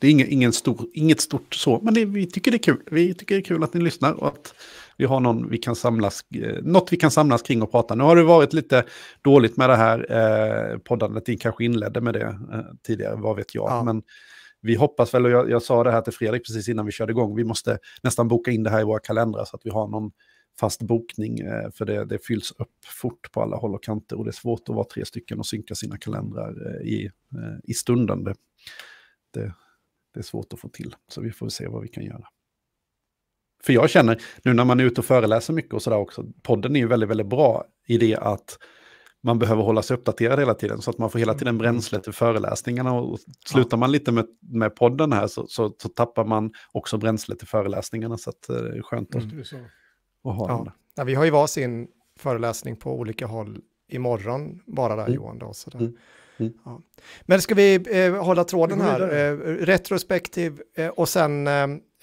det är ingen, ingen stor, inget stort så, men det, vi tycker det är kul. Vi tycker det är kul att ni lyssnar och att vi har någon vi kan samlas, eh, något vi kan samlas kring och prata. Nu har det varit lite dåligt med det här eh, poddandet, ni kanske inledde med det eh, tidigare, vad vet jag. Ja. Men vi hoppas väl, och jag, jag, sa det här till Fredrik precis innan vi körde igång, vi måste nästan boka in det här i våra kalendrar så att vi har någon fast bokning, eh, för det, det, fylls upp fort på alla håll och kanter och det är svårt att vara tre stycken och synka sina kalendrar eh, i, eh, i stunden. Det, det är svårt att få till. Så vi får se vad vi kan göra. För jag känner, nu när man är ute och föreläser mycket och sådär också, podden är ju väldigt, väldigt bra i det att man behöver hålla sig uppdaterad hela tiden så att man får hela mm. tiden bränsle till föreläsningarna. Och slutar man lite med, med podden här så, så, så tappar man också bränsle till föreläsningarna så att eh, det är skönt mm. att, mm. att ha ja. ja. vi har ju varsin föreläsning på olika håll imorgon bara där mm. Johan. Då, så där. Mm. Mm. Ja. Men ska vi eh, hålla tråden här, eh, retrospektiv eh, och sen eh,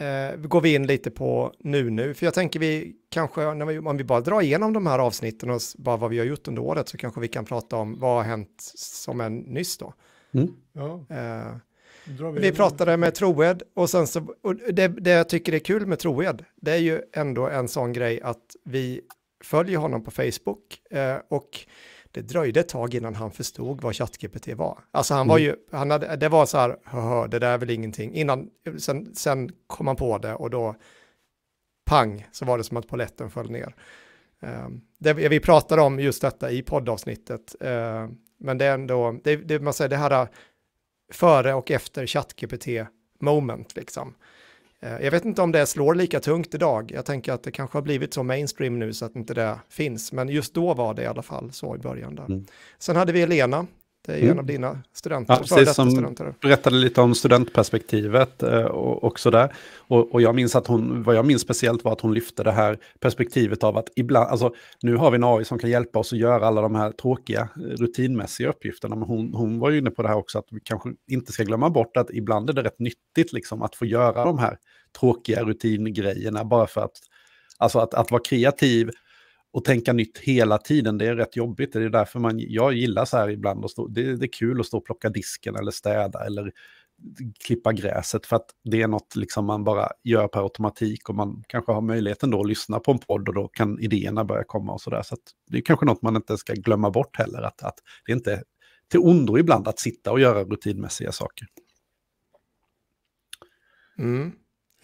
eh, går vi in lite på nu nu, för jag tänker vi kanske, när vi, om vi bara drar igenom de här avsnitten och bara vad vi har gjort under året så kanske vi kan prata om vad har hänt som en nyss då. Mm. Ja. Eh, vi, vi pratade med Troed och sen så, och det, det jag tycker är kul med Troed, det är ju ändå en sån grej att vi följer honom på Facebook och det dröjde ett tag innan han förstod vad ChatGPT var. Alltså han var mm. ju, han hade, det var så här, hör, det där är väl ingenting. Innan, sen, sen kom han på det och då, pang, så var det som att poletten föll ner. Um, det, vi pratade om just detta i poddavsnittet, uh, men det är ändå, det, det, man säger, det här före och efter ChatGPT moment liksom. Eh, jag vet inte om det slår lika tungt idag. Jag tänker att det kanske har blivit så mainstream nu så att inte det finns. Men just då var det i alla fall så i början. Där. Mm. Sen hade vi Elena, det är ju mm. en av dina studenter, ja, precis, som studenter. berättade lite om studentperspektivet eh, och, och sådär. Och, och, jag minns att hon, vad jag minns speciellt var att hon lyfte det här perspektivet av att ibland, alltså nu har vi en AI som kan hjälpa oss att göra alla de här tråkiga eh, rutinmässiga uppgifterna. Men hon, hon var ju inne på det här också att vi kanske inte ska glömma bort att ibland är det rätt nyttigt liksom att få göra de här tråkiga rutingrejerna bara för att, alltså att, att vara kreativ och tänka nytt hela tiden, det är rätt jobbigt. Det är därför man, jag gillar så här ibland, att stå, det, det är kul att stå och plocka disken eller städa eller klippa gräset för att det är något liksom man bara gör per automatik och man kanske har möjligheten då att lyssna på en podd och då kan idéerna börja komma och sådär. Så, så det är kanske något man inte ska glömma bort heller, att, att det är inte till ondo ibland att sitta och göra rutinmässiga saker. Mm.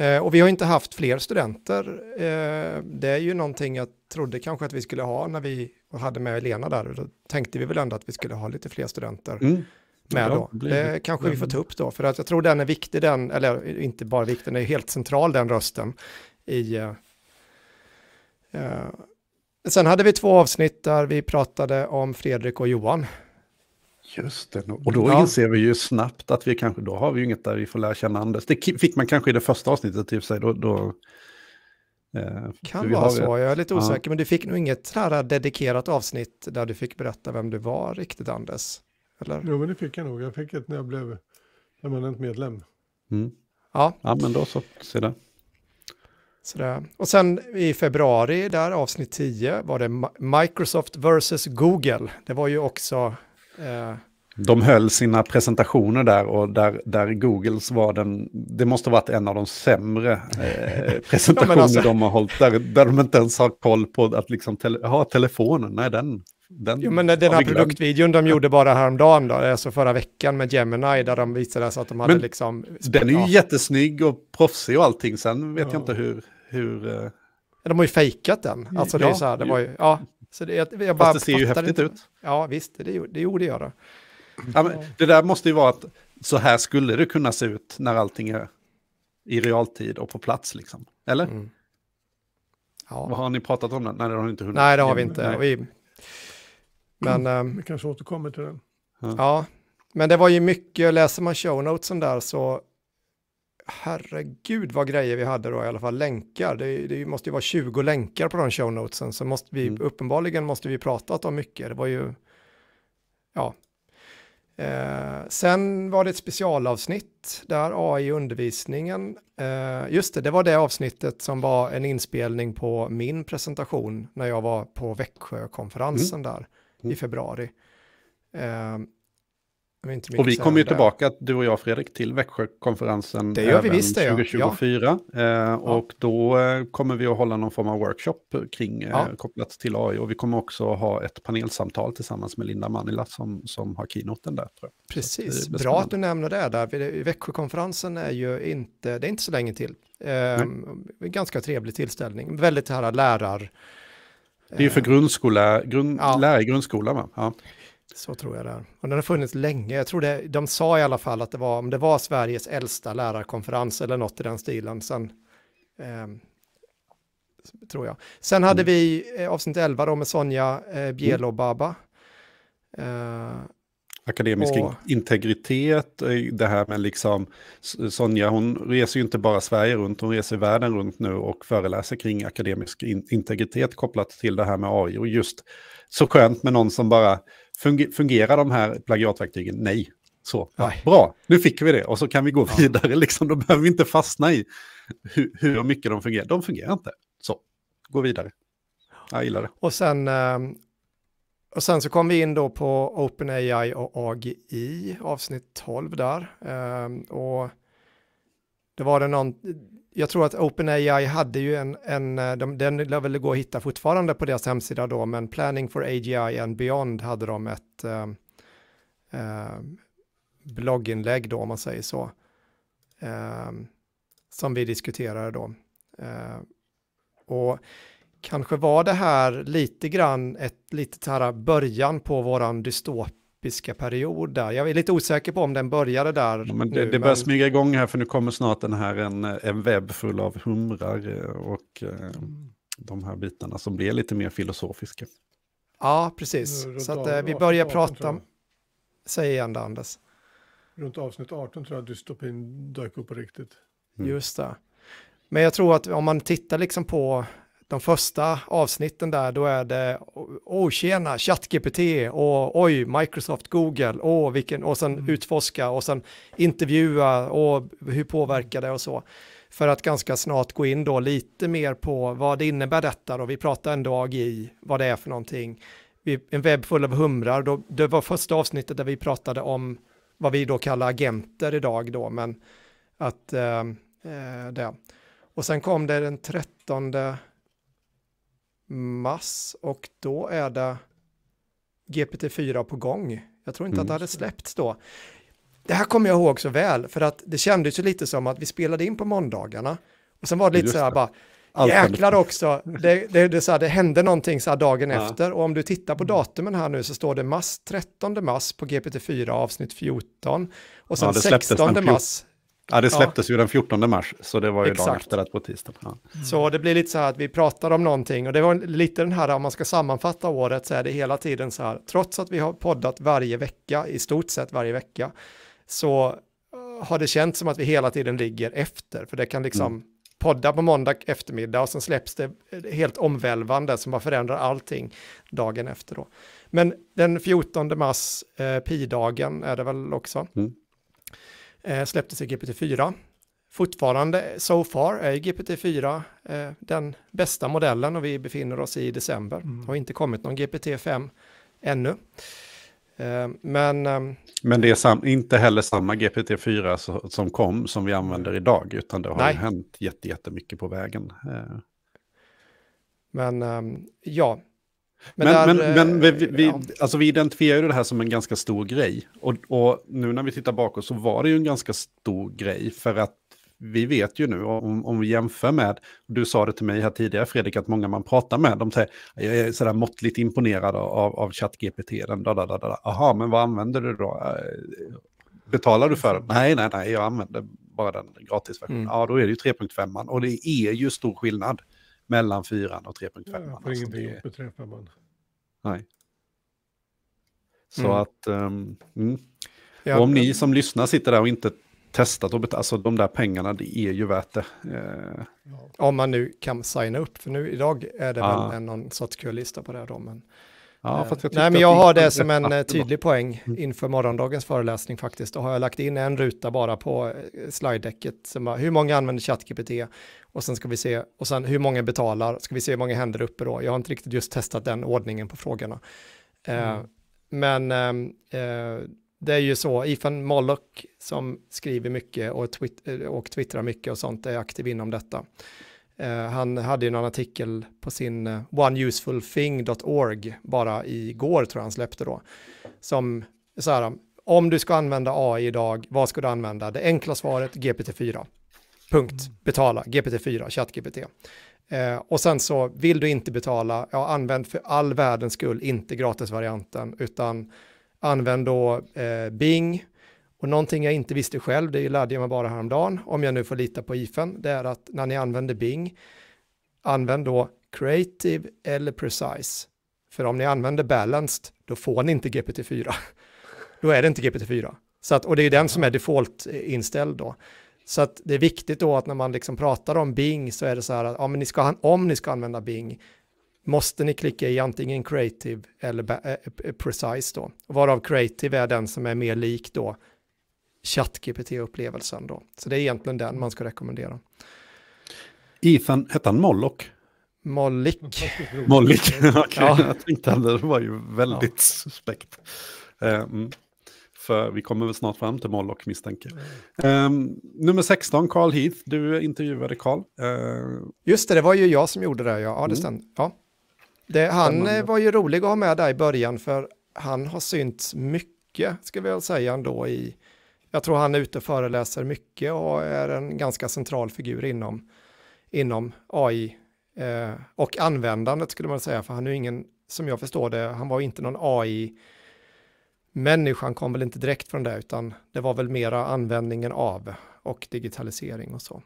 Eh, och vi har inte haft fler studenter. Eh, det är ju någonting jag trodde kanske att vi skulle ha när vi hade med Elena där. Då tänkte vi väl ändå att vi skulle ha lite fler studenter. Mm. Med ja, då. Det kanske vi får ta upp då, för att jag tror den är viktig, den, eller inte bara viktig, den är helt central den rösten i... Eh, eh. sen hade vi två avsnitt där vi pratade om Fredrik och Johan. Just det, och då ja. inser vi ju snabbt att vi kanske, då har vi ju inget där vi får lära känna Anders. Det fick man kanske i det första avsnittet i och för sig. Då, då eh, kan vara så, jag är lite osäker, ja. men du fick nog inget sådär dedikerat avsnitt där du fick berätta vem du var riktigt, Anders? Eller? Jo, men det fick jag nog. Jag fick ett när jag blev permanent medlem. Mm. Ja. ja, men då så, se där. Sådär. Och sen i februari, där avsnitt 10, var det Microsoft versus Google. Det var ju också Eh. De höll sina presentationer där och där, där Googles var den, det måste ha varit en av de sämre eh, presentationer ja, alltså. de har hållit, där, där de inte ens har koll på att liksom, tele, ja, telefonen, nej den den jo, men den här produktvideon de gjorde bara häromdagen, då, alltså förra veckan med Gemini, där de visade så att de men hade liksom... Den är ju ja. jättesnygg och proffsig och allting, sen vet ja. jag inte hur... hur eh, de har ju fejkat den. Alltså ja, det är så här, det var ju... Ja. Så det, jag, jag bara Fast det ser ju häftigt inte. ut. Ja, visst, det, det gjorde jag då. Ja, men, det där måste ju vara att så här skulle det kunna se ut när allting är i realtid och på plats liksom. Eller? Mm. Ja. Vad har ni pratat om den? Nej, det har ni inte hunnit. Nej, det har vi inte. Vi... Men... Mm. Ehm, vi kanske återkommer till den. Ja. ja. men det var ju mycket, läser man show notesen där så herregud vad grejer vi hade då, i alla fall länkar. Det, det måste ju vara 20 länkar på de show notesen, så måste vi, mm. uppenbarligen måste vi pratat om mycket. Det var ju, ja. Eh, sen var det ett specialavsnitt där AI-undervisningen, eh, just det, det var det avsnittet som var en inspelning på min presentation när jag var på Växjökonferensen mm. där mm. i februari. Eh, och vi kommer ju tillbaka, du och jag Fredrik, till Växjökonferensen det gör vi visst, 2024. Ja. Eh, ja. Och då eh, kommer vi att hålla någon form av workshop kring eh, ja. kopplat till AI. Och vi kommer också ha ett panelsamtal tillsammans med Linda Manila som, som har keynoten där. Precis, bra att du nämner det där. Växjökonferensen är ju inte, det är inte så länge till. Ehm, ganska trevlig tillställning, väldigt här lärar... Det är ju för grundskola, grund, ja. lärare i grundskolan va? Ja. Så tror jag det är. Och den har funnits länge. Jag tror det, de sa i alla fall att det var, om det var Sveriges äldsta lärarkonferens eller något i den stilen. Sen, eh, tror jag. Sen hade mm. vi eh, avsnitt 11 då med Sonja eh, Bjelobaba. Mm. Eh, Akademisk och... integritet, eh, det här med liksom, Sonja hon reser ju inte bara Sverige runt, hon reser världen runt nu och föreläser kring akademisk in integritet kopplat till det här med AI. Och just så skönt med någon som bara fungerar de här plagiatverktygen? Nej. Så, ja, bra, nu fick vi det och så kan vi gå vidare. Liksom, då behöver vi inte fastna i hur, hur mycket de fungerar. De fungerar inte. Så, gå vidare. Jag gillar det. Och sen, ehm, och sen så kom vi in då på OpenAI och AGI, avsnitt 12 där. Ehm, och det var det någon, jag tror att OpenAI hade ju en, en eh, de, den lär väl gå att hitta fortfarande på deras hemsida då, men Planning for AGI and Beyond hade de ett eh, eh, blogginlägg då, om man säger så, eh, som vi diskuterade då. Eh, och kanske var det här lite grann ett lite så här början på våran dystop hippiska period där. Jag är lite osäker på om den började där. Ja, men det, nu, det börjar men... smyga igång här för nu kommer snart den här en, en webb full av humrar eh, och eh, de här bitarna som blir lite mer filosofiska. Ja, precis. Så att, eh, vi börjar 18, prata om... Säg igen det, Anders. Runt avsnitt 18 tror jag dystopin dök upp på riktigt. Mm. Just det. Men jag tror att om man tittar liksom på de första avsnitten där, då är det åh oh, tjena, ChatGPT och oj, Microsoft, Google och, vilken, och sen mm. utforska och sen intervjua och hur påverkar det och så. För att ganska snart gå in då lite mer på vad det innebär detta då. Vi pratar en dag i vad det är för någonting. Vi, en webb full av humrar, då, det var första avsnittet där vi pratade om vad vi då kallar agenter idag då, men att eh, eh det. Och sen kom det den 13 mass och då är det GPT-4 på gång. Jag tror inte mm. att det mm. hade släppts då. Det här kommer jag ihåg så väl, för att det kändes ju lite som att vi spelade in på måndagarna och sen var det lite Just så här det. bara, allt Jäklar också, det, det, det, så här, det hände någonting så här dagen ja. efter och om du tittar på mm. datumen här nu så står det mass 13 mass på GPT-4 avsnitt 14 och sen ja, 16 mass Ja, det släpptes ja. ju den 14 mars, så det var ju Exakt. dagen efter att på tisdag. Ja. Mm. Så det blir lite så här att vi pratar om någonting och det var lite den här, om man ska sammanfatta året så är det hela tiden så här, trots att vi har poddat varje vecka, i stort sett varje vecka, så eh, har det känts som att vi hela tiden ligger efter, för det kan liksom mm. podda på måndag eftermiddag och sen släpps det eh, helt omvälvande som bara förändrar allting dagen efter då. Men den 14 mars, eh, pi-dagen är det väl också? Mm eh, släpptes i GPT-4. Fortfarande, so far, är GPT-4 eh, den bästa modellen och vi befinner oss i december. Mm. har inte kommit någon GPT-5 ännu. Eh, men, ehm, men det är inte heller samma GPT-4 så, som kom som vi använder idag, utan det har nej. hänt jättemycket på vägen. Eh. Men ehm, ja, men, men, där, men, men eh, vi, vi, ja. alltså vi identifierar ju det här som en ganska stor grej. Och, och, nu när vi tittar bakåt så var det ju en ganska stor grej. För att vi vet ju nu, om, om vi jämför med, du sa det till mig här tidigare Fredrik, att många man pratar med, de säger, jag är sådär måttligt imponerad av, av ChatGPT, den da, da, da, da. Aha, men vad använder du då? Eh, betalar du för den? Nej, nej, nej, jag använder bara den gratisversionen. Mm. Ja, då är det ju 3.5 och det är ju stor skillnad mellan 4 och 3.5. Ja, alltså ingenting det... beträffar man. Nej. Så mm. att, um, mm. ja, om men... ni som lyssnar sitter där och inte testat och betala, alltså de där pengarna, det är ju värt det. Eh. Om man nu kan signa upp, för nu idag är det ah. väl någon sorts kölista på det här då, men Ja, jag eh, Nej, men jag har det som en eh, tydlig poäng mm. inför morgondagens föreläsning faktiskt. Då har jag lagt in en ruta bara på eh, slide-däcket. Hur många använder ChatGPT? Och sen ska vi se, och sen hur många betalar? Ska vi se hur många händer uppe då? Jag har inte riktigt just testat den ordningen på frågorna. Mm. Eh, men ehm, eh, det är ju så, Ifan Mollock som skriver mycket och, twitt och twittrar mycket och sånt är aktiv inom detta. Eh, han hade ju en artikel på sin eh, oneusefulthing.org bara igår tror jag han släppte då. Som så här, om du ska använda AI idag, vad ska du använda? Det enkla svaret, GPT-4. Punkt. Mm. Betala, GPT-4, ChatGPT. Eh, och sen så, vill du inte betala, ja, använd för all världens skull inte gratisvarianten, utan använd då eh, Bing, och någonting jag inte visste själv, det lärde jag mig bara häromdagen, om jag nu får lita på IFen, det är att när ni använder Bing, använd då creative eller precise. För om ni använder balanced, då får ni inte GPT-4. Då är det inte GPT-4. Så att, och det är den som är default-inställd då. Så att det är viktigt då att när man liksom pratar om Bing så är det så här att ja, men ni ska, om ni ska använda Bing måste ni klicka i antingen creative eller eh, eh, precise då. Varav creative är den som är mer lik då ChatGPT-upplevelsen då. Så det är egentligen den man ska rekommendera. Ethan, hette han Mollock? Mollick. Mollik, okay. ja. jag tänkte att det var ju väldigt ja. suspekt. Um, för vi kommer väl snart fram till Mollock misstänker. Um, nummer 16, Carl Heath, du intervjuade Carl. Uh... Just det, det var ju jag som gjorde det, ja, ja det mm. stämmer. Ja. Det, han eh, Spännande. var ju rolig att ha med där i början, för han har synts mycket, ska vi väl säga ändå, i jag tror han är ute och föreläser mycket och är en ganska central figur inom, inom AI eh, och användandet skulle man säga, för han är ingen, som jag förstår det, han var inte någon AI människan kom väl inte direkt från det, utan det var väl mera användningen av och digitalisering och så.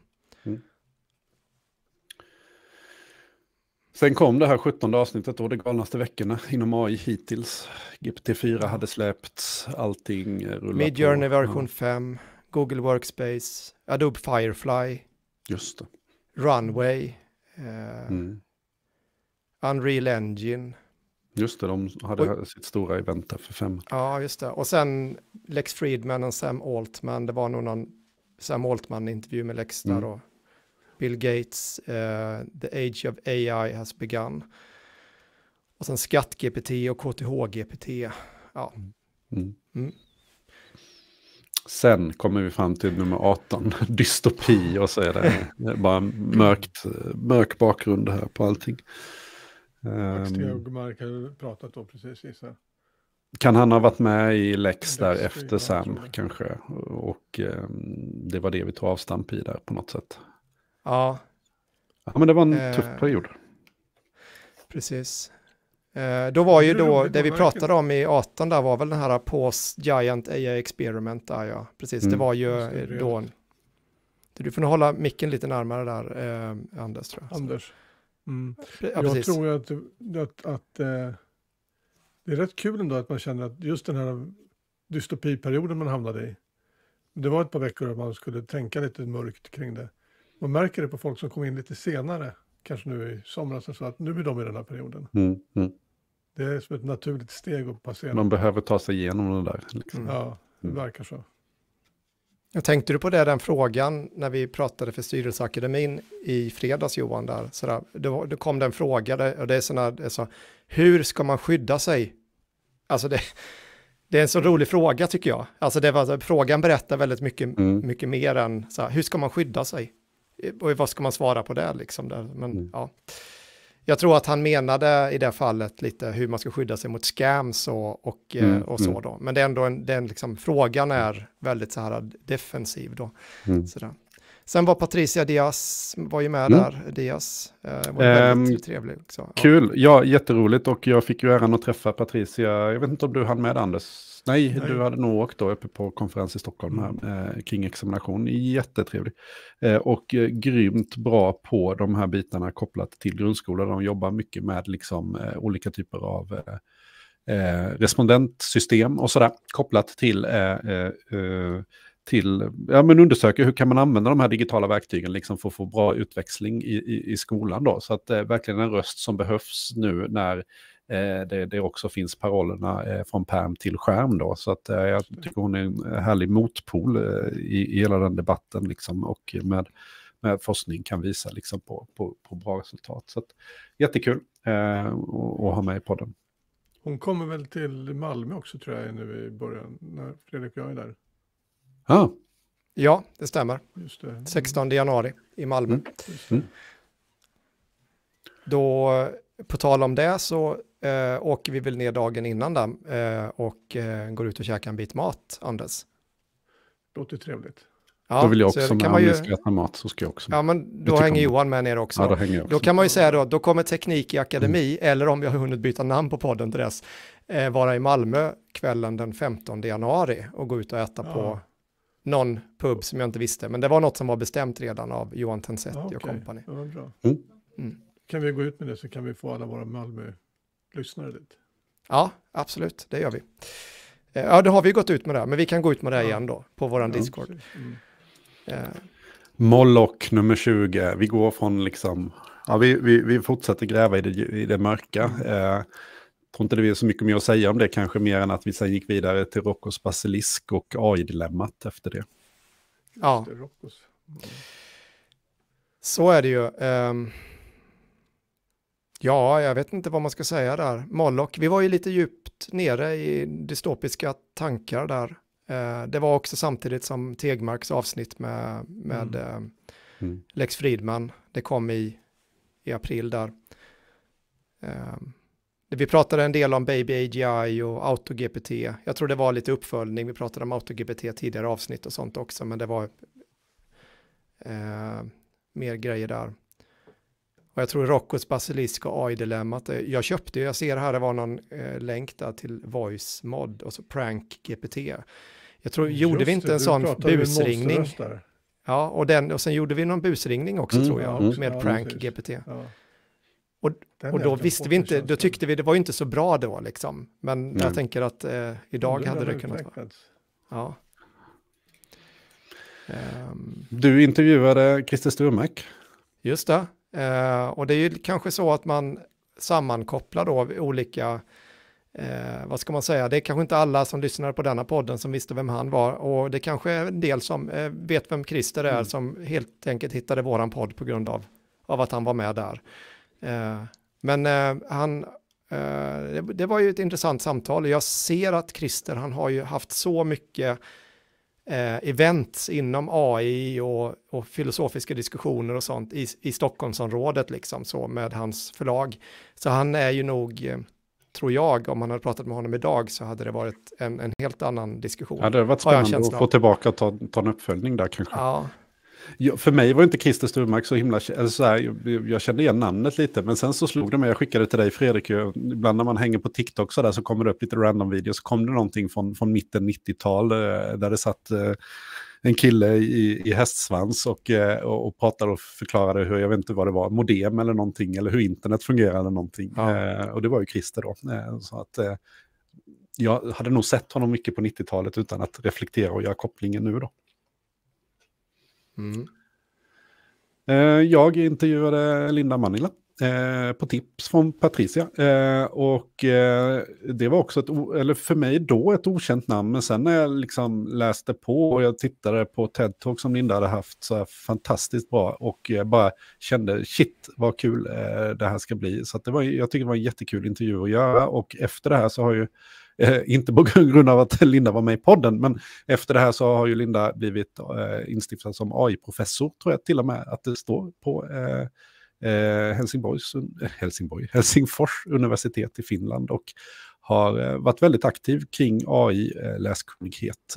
Sen kom det här 17 avsnittet och det galnaste veckorna inom AI hittills. GPT-4 hade släppts, allting rullade mid Midjourney version 5, Google Workspace, Adobe Firefly, Just det. Runway, eh, mm. Unreal Engine. Just det, de hade och, sitt stora event där för fem. Ja, just det. Och sen Lex Friedman och Sam Altman, det var nog någon Sam Altman-intervju med Lex där mm. då. Bill Gates, uh, The Age of AI has begun. Och sen SCATT-GPT och KTH-GPT. Ja. Mm. mm. Mm. Sen kommer vi fram till nummer 18, dystopi, och så är det, det är bara mörkt, mörk bakgrund här på allting. Max ehm. Tegmark har pratat om precis, gissar Kan han ha varit med i Lex där efter Sam, kanske? Och eh, det var det vi tog avstamp i där på något sätt. Ja. Ja, men det var en eh, tuff period. Precis. Eh, då var ju då, det vi pratade om i 18 där var väl den här Pause Giant AI Experiment där ja. Precis, mm. det var ju eh, då. Du får nog hålla micken lite närmare där, eh, Anders. Tror jag. Anders. Mm. Ja, jag tror att, att, att eh, det är rätt kul ändå att man känner att just den här dystopiperioden man hamnade i, det var ett par veckor att man skulle tänka lite mörkt kring det man märker det på folk som kom in lite senare, kanske nu i somras, så att nu är de i den här perioden. Mm, mm. Det är som ett naturligt steg att passera. Man behöver ta sig igenom det där. Liksom. Ja, det mm. verkar så. Jag tänkte du på det, den frågan, när vi pratade för styrelseakademin i fredags, Johan, där, sådär, då, då kom den frågan, och det är sådana, det är så, hur ska man skydda sig? Alltså det, det är en så rolig fråga tycker jag. Alltså det var, frågan berättar väldigt mycket, mm. mycket mer än, så hur ska man skydda sig? och eh, vad ska man svara på det liksom? Där? Men, mm. ja. Jag tror att han menade i det fallet lite hur man ska skydda sig mot scams och, och, eh, mm. och så mm. då. Men det är ändå en, den liksom, frågan är väldigt så här defensiv då. Mm. Sådär. Sen var Patricia Diaz, var ju med mm. där, Diaz. Eh, var väldigt ehm, trevlig också. Kul, ja jätteroligt och jag fick ju äran att träffa Patricia, jag vet inte om du hann med det, Anders? Nej, du hade nog åkt då uppe på konferens i Stockholm här, mm. eh, kring examination. Jättetrevlig. Eh, och eh, grymt bra på de här bitarna kopplat till grundskolan. De jobbar mycket med liksom, eh, olika typer av eh, eh, respondentsystem och sådär. Kopplat till, eh, till ja, men undersöka hur kan man använda de här digitala verktygen liksom, för att få bra utväxling i, i, i skolan. Då. Så att verkligen en röst som behövs nu när Eh, det, det också finns parollerna eh, från perm till skärm då. Så att eh, jag mm. tycker hon är en härlig motpol i, i hela den debatten liksom och med, med forskning kan visa liksom på, på, på bra resultat. Så att, jättekul eh, att ha med i podden. Hon kommer väl till Malmö också tror jag nu i början, när Fredrik och jag är där. Ja. Ah. Ja, det stämmer. Det. 16 mm. januari i Malmö. Mm. Mm. Då, på tal om det så eh, åker vi väl ner dagen innan där eh, och eh, går ut och käkar en bit mat, Anders. Låter trevligt. Ja, då vill jag också med. Om ni ska äta mat så ska jag också med. Ja, men då hänger Johan med ner också. Ja, då, hänger också. då kan man ju säga då, då kommer Teknik i Akademi, mm. eller om jag har hunnit byta namn på podden till dess, eh, vara i Malmö kvällen den 15 januari och gå ut och äta ja. på någon pub som jag inte visste. Men det var något som var bestämt redan av Johan Tensetti ja, okay. och kompani. Ja, mm. mm. Kan vi gå ut med det så kan vi få alla våra Malmö lyssnare dit? Ja, absolut, det gör vi. Eh, ja, det har vi gått ut med där, men vi kan gå ut med det ja. igen då på vår ja, Discord. Mm. Eh. Moloch nummer 20, vi går från liksom, ja, vi, vi, vi fortsätter gräva i det, i det mörka. Jag eh, tror inte det är så mycket mer att säga om det, kanske mer än att vi sen gick vidare till Roccos basilisk och AI-dilemmat efter det. Ja, mm. så är det ju. Ehm, Ja, jag vet inte vad man ska säga där. Moloch, vi var ju lite djupt nere i dystopiska tankar där. Eh, det var också samtidigt som Tegmarks avsnitt med, med mm. Eh, mm. Lex Fridman, det kom i, i april där. Eh, vi pratade en del om Baby AGI och AutoGPT. Jag tror det var lite uppföljning. Vi pratade om AutoGPT tidigare avsnitt och sånt också, men det var mer grejer där. Och jag tror Roccos basilisk och AI-dilemmat. Eh, jag köpte, jag ser här, det var någon eh, länk där till voice mod och så prank GPT. Jag tror, Just mm, gjorde vi inte det, en sån busringning? Ja, och, den, och sen gjorde vi någon busringning också mm, tror jag, mm. med ja, prank precis. GPT. Ja. Och, och då visste vi inte, då tyckte vi det var inte så bra då liksom. Men Nej. jag tänker att eh, idag hade det kunnat vara. Ja. Um. Du intervjuade Christer Sturmark. Just det. Eh, och det är ju kanske så att man sammankopplar då olika, eh, vad ska man säga, det är kanske inte alla som lyssnar på denna podden som visste vem han var och det kanske är en del som eh, vet vem Christer är mm. som helt enkelt hittade våran podd på grund av, av att han var med där. Eh, men eh, han, eh, det, det var ju ett intressant samtal och jag ser att Christer, han har ju haft så mycket eh, events inom AI och, och, filosofiska diskussioner och sånt i, i Stockholmsområdet liksom så med hans förlag. Så han är ju nog, eh, tror jag, om man hade pratat med honom idag så hade det varit en, en helt annan diskussion. Ja, det hade varit spännande att få tillbaka och ta, ta en uppföljning där kanske. Ja, för mig var inte Christer Sturmark så himla... Alltså så här, jag, jag, kände igen namnet lite, men sen så slog det mig. Jag skickade till dig, Fredrik. Jag, ibland när man hänger på TikTok så, där, så kommer det upp lite random-videos. Så kom det någonting från, från mitten 90-tal eh, där det satt eh, en kille i, i hästsvans och, eh, och, och pratade och förklarade hur, jag vet inte vad det var, modem eller någonting, eller hur internet fungerade eller någonting. Ja. och det var ju Christer då. så att jag hade nog sett honom mycket på 90-talet utan att reflektera och göra kopplingen nu då. Mm. Eh, jag intervjuade Linda Manila eh, på tips från Patricia. Eh, och det var också, ett, eller för mig då, ett okänt namn. Men sen när jag liksom läste på och jag tittade på TED-talk som Linda hade haft, så här fantastiskt bra. Och bara kände, shit vad kul det här ska bli. Så det var, jag tycker det var en jättekul intervju att göra. Och efter det här så har ju Eh, inte på grund av att Linda var med i podden, men efter det här så har ju Linda blivit eh, instiftad som AI-professor, tror jag till och med att det står på eh, eh Helsingborgs, eh, Helsingborg, Helsingfors universitet i Finland och har varit väldigt aktiv kring AI-läskunnighet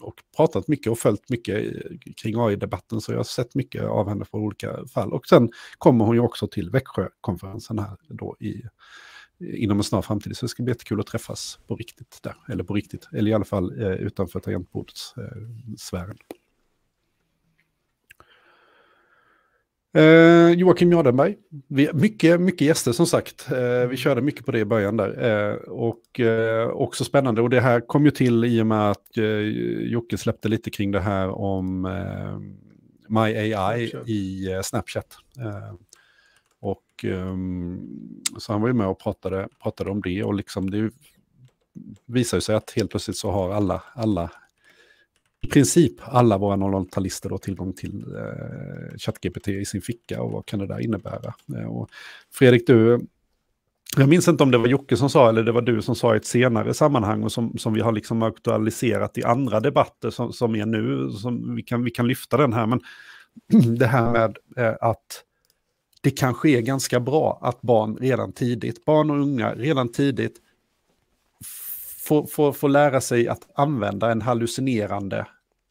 och pratat mycket och följt mycket kring AI-debatten, så jag har sett mycket av henne på olika fall. Och sen kommer hon ju också till Växjökonferensen här då i inom en snar framtid. Så det ska bli jättekul att träffas på riktigt där. Eller på riktigt, eller i alla fall eh, utanför tangentbordets eh, sfären. Eh, Joakim Jardenberg, vi, mycket, mycket gäster som sagt. Eh, vi körde mycket på det i början där. Eh, och eh, också spännande, och det här kom ju till i och med att eh, Jocke släppte lite kring det här om eh, My AI i Snapchat. Ehm, så han var ju med och pratade, pratade om det och liksom det visar sig att helt plötsligt så har alla, alla i princip alla våra 00-talister tillgång till eh, ChatGPT i sin ficka och vad kan det där innebära? Eh, och Fredrik, du, jag minns inte om det var Jocke som sa eller det var du som sa i ett senare sammanhang och som, som vi har liksom aktualiserat i andra debatter som, som är nu, som vi kan, vi kan lyfta den här, men det här med eh, att det kanske är ganska bra att barn redan tidigt, barn och unga redan tidigt, får, får, får lära sig att använda en hallucinerande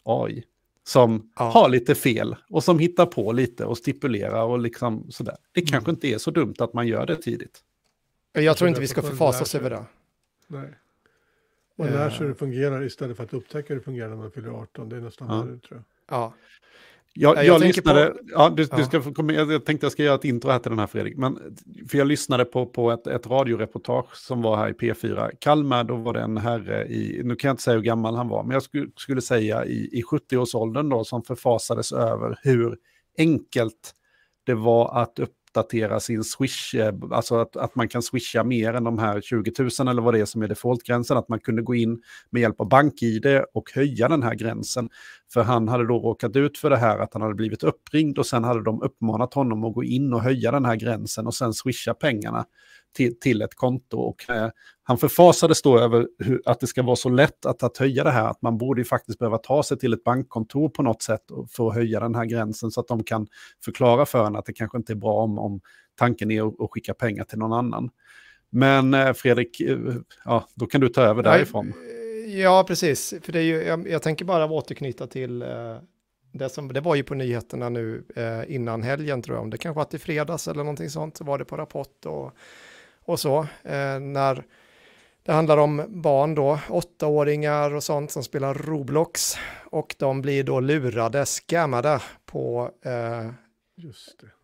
AI. Som ja. har lite fel och som hittar på lite och stipulerar och liksom sådär. Det mm. kanske inte är så dumt att man gör det tidigt. Jag, tror inte vi ska förfasa oss över det. Nej. Eh. Man lär sig hur det fungerar istället för att upptäcka hur det fungerar när man fyller 18. Det är nästan ja. värre tror jag. Ja, jag, jag, jag lyssnade, på... ja, du, du ska, jag tänkte jag ska göra ett intro här till den här Fredrik, men, för jag lyssnade på, på ett, ett radioreportage som var här i P4 Kalmar, då var det en herre i, nu kan jag inte säga hur gammal han var, men jag skulle, skulle säga i, i 70-årsåldern då, som förfasades över hur enkelt det var att upp, uppdatera sin swish, eh, alltså att, att man kan swisha mer än de här 20 000 eller vad det är som är defaultgränsen, att man kunde gå in med hjälp av BankID och höja den här gränsen. För han hade då råkat ut för det här att han hade blivit uppringd och sen hade de uppmanat honom att gå in och höja den här gränsen och sen swisha pengarna till, till ett konto. Och eh, han förfasades då över hur, att det ska vara så lätt att, att höja det här, att man borde ju faktiskt behöva ta sig till ett bankkontor på något sätt för att höja den här gränsen så att de kan förklara för en att det kanske inte är bra om, om tanken är att, att skicka pengar till någon annan. Men eh, Fredrik, eh, ja, då kan du ta över därifrån. Ja, precis. För det är ju, jag, jag tänker bara återknyta till eh, det som, det var ju på nyheterna nu eh, innan helgen tror jag, om det kanske var till fredags eller någonting sånt, så var det på Rapport och, och så. Eh, när det handlar om barn då, åttaåringar och sånt som spelar Roblox och de blir då lurade, scammade på eh,